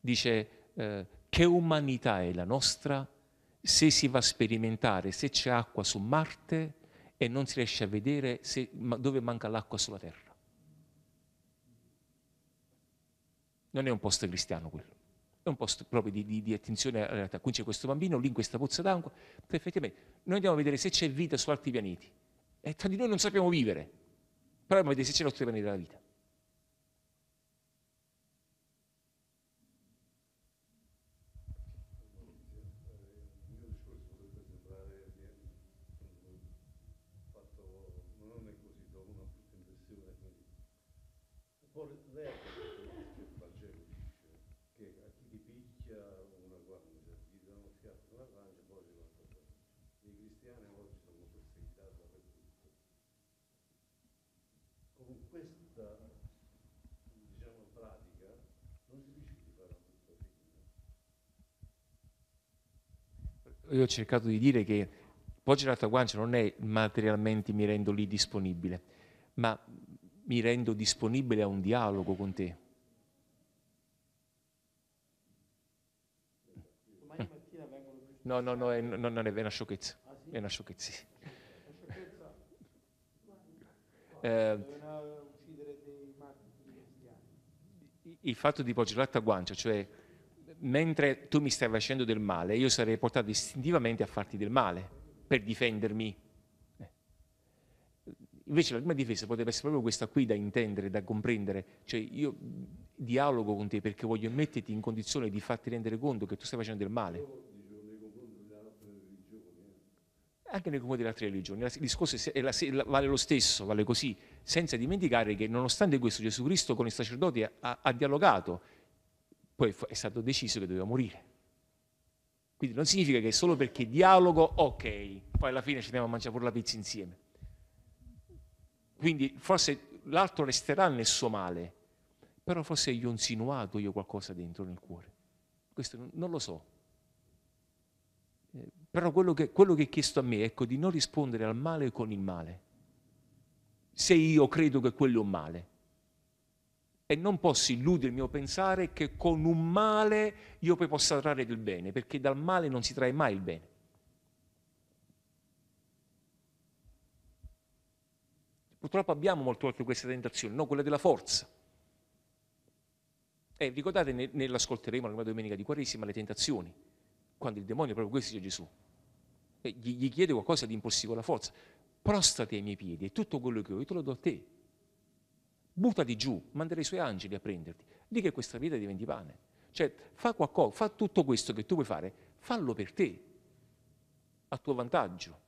dice eh, che umanità è la nostra se si va a sperimentare se c'è acqua su Marte e non si riesce a vedere se, ma, dove manca l'acqua sulla terra. Non è un posto cristiano quello, è un posto proprio di, di, di attenzione alla realtà. Qui c'è questo bambino, lì in questa pozza d'acqua, perfettamente. Noi andiamo a vedere se c'è vita su altri pianeti e tra di noi non sappiamo vivere, però andiamo a vedere se c'è l'altro pianeta della vita. cristiane oggi sono perseguitate dappertutto. Con questa diciamo, pratica non si riesce a fare un tutto Io ho cercato di dire che Poggia l'altra guancia non è materialmente mi rendo lì disponibile, ma mi rendo disponibile a un dialogo con te. No, no, no, è, no, non è una sciocchezza è una sciocchezza. Eh, il fatto di porgere l'atto a guancia, cioè mentre tu mi stai facendo del male, io sarei portato istintivamente a farti del male per difendermi. Eh. Invece la prima difesa potrebbe essere proprio questa qui da intendere, da comprendere, cioè io dialogo con te perché voglio metterti in condizione di farti rendere conto che tu stai facendo del male anche nei confronti delle altre religioni. Il discorso è la, vale lo stesso, vale così, senza dimenticare che nonostante questo Gesù Cristo con i sacerdoti ha, ha dialogato, poi è stato deciso che doveva morire. Quindi non significa che solo perché dialogo, ok, poi alla fine ci andiamo a mangiare pure la pizza insieme. Quindi forse l'altro resterà nel suo male, però forse gli ho insinuato io qualcosa dentro nel cuore. Questo non lo so, però quello che, quello che è chiesto a me è ecco, di non rispondere al male con il male, se io credo che quello è un male. E non posso illudermi o pensare che con un male io poi possa trarre del bene, perché dal male non si trae mai il bene. Purtroppo abbiamo molte volte questa tentazione, no? quella della forza. E eh, ricordate, ne, ne l'ascolteremo la domenica di Quaresima, le tentazioni quando il demonio è proprio questo dice Gesù. Gli, gli chiede qualcosa di impossibile con la forza. Prostati ai miei piedi e tutto quello che ho io te lo do a te. Buttati giù, manderei i suoi angeli a prenderti. Dì che questa vita diventi pane. Cioè, fa qualcosa, fa tutto questo che tu vuoi fare, fallo per te, a tuo vantaggio.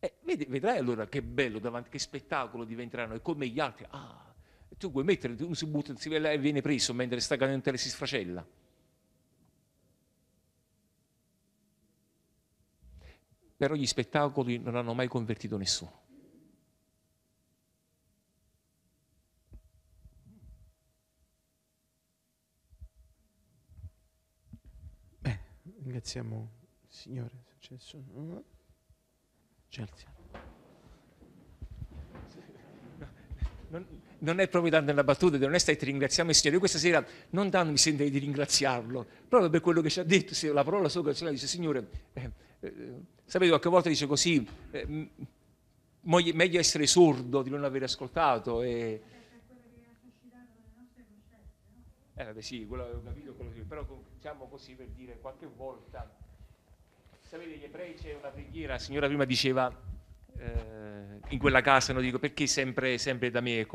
Eh, vedrai allora che bello davanti, che spettacolo diventeranno e come gli altri. Ah, tu vuoi mettere, uno si butta e viene preso mentre sta cadendo e si sfracella. però gli spettacoli non hanno mai convertito nessuno. Beh, ringraziamo il Signore, successo. Certo. Non, non, è proprio tanto la battuta, non è stai ti ringraziamo il Signore. Io questa sera non dando mi sentirei di ringraziarlo, proprio per quello che ci ha detto, la parola sopra dice Signore, eh, eh, eh, sapete, qualche volta dice così, eh, meglio essere sordo di non aver ascoltato. E... Eh vabbè sì, quello avevo capito, quello sì, però diciamo così per dire qualche volta, sapete gli ebrei c'è una preghiera, la signora prima diceva eh, in quella casa, non dico perché sempre, sempre da me, eh,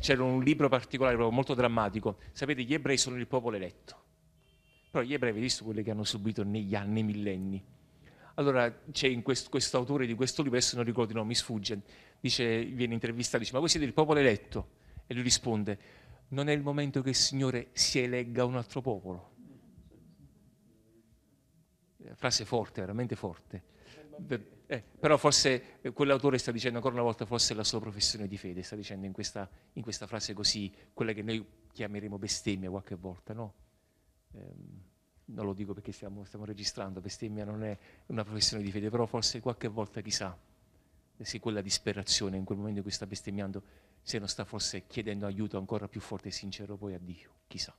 c'era un libro particolare proprio molto drammatico, sapete gli ebrei sono il popolo eletto, però gli ebrei visto quelli che hanno subito negli anni, millenni. Allora c'è in questo, questo, autore di questo libro, adesso non ricordo il mi sfugge, dice, viene intervistato, dice ma voi siete il popolo eletto? E lui risponde, non è il momento che il Signore si elegga un altro popolo. Eh, frase forte, veramente forte. Eh, però forse eh, quell'autore sta dicendo ancora una volta forse la sua professione di fede, sta dicendo in questa, in questa frase così, quella che noi chiameremo bestemmia qualche volta, no? ehm, non lo dico perché stiamo, stiamo, registrando, bestemmia non è una professione di fede, però forse qualche volta chissà eh, se quella disperazione in quel momento in cui sta bestemmiando, se non sta forse chiedendo aiuto ancora più forte e sincero poi a Dio, chissà.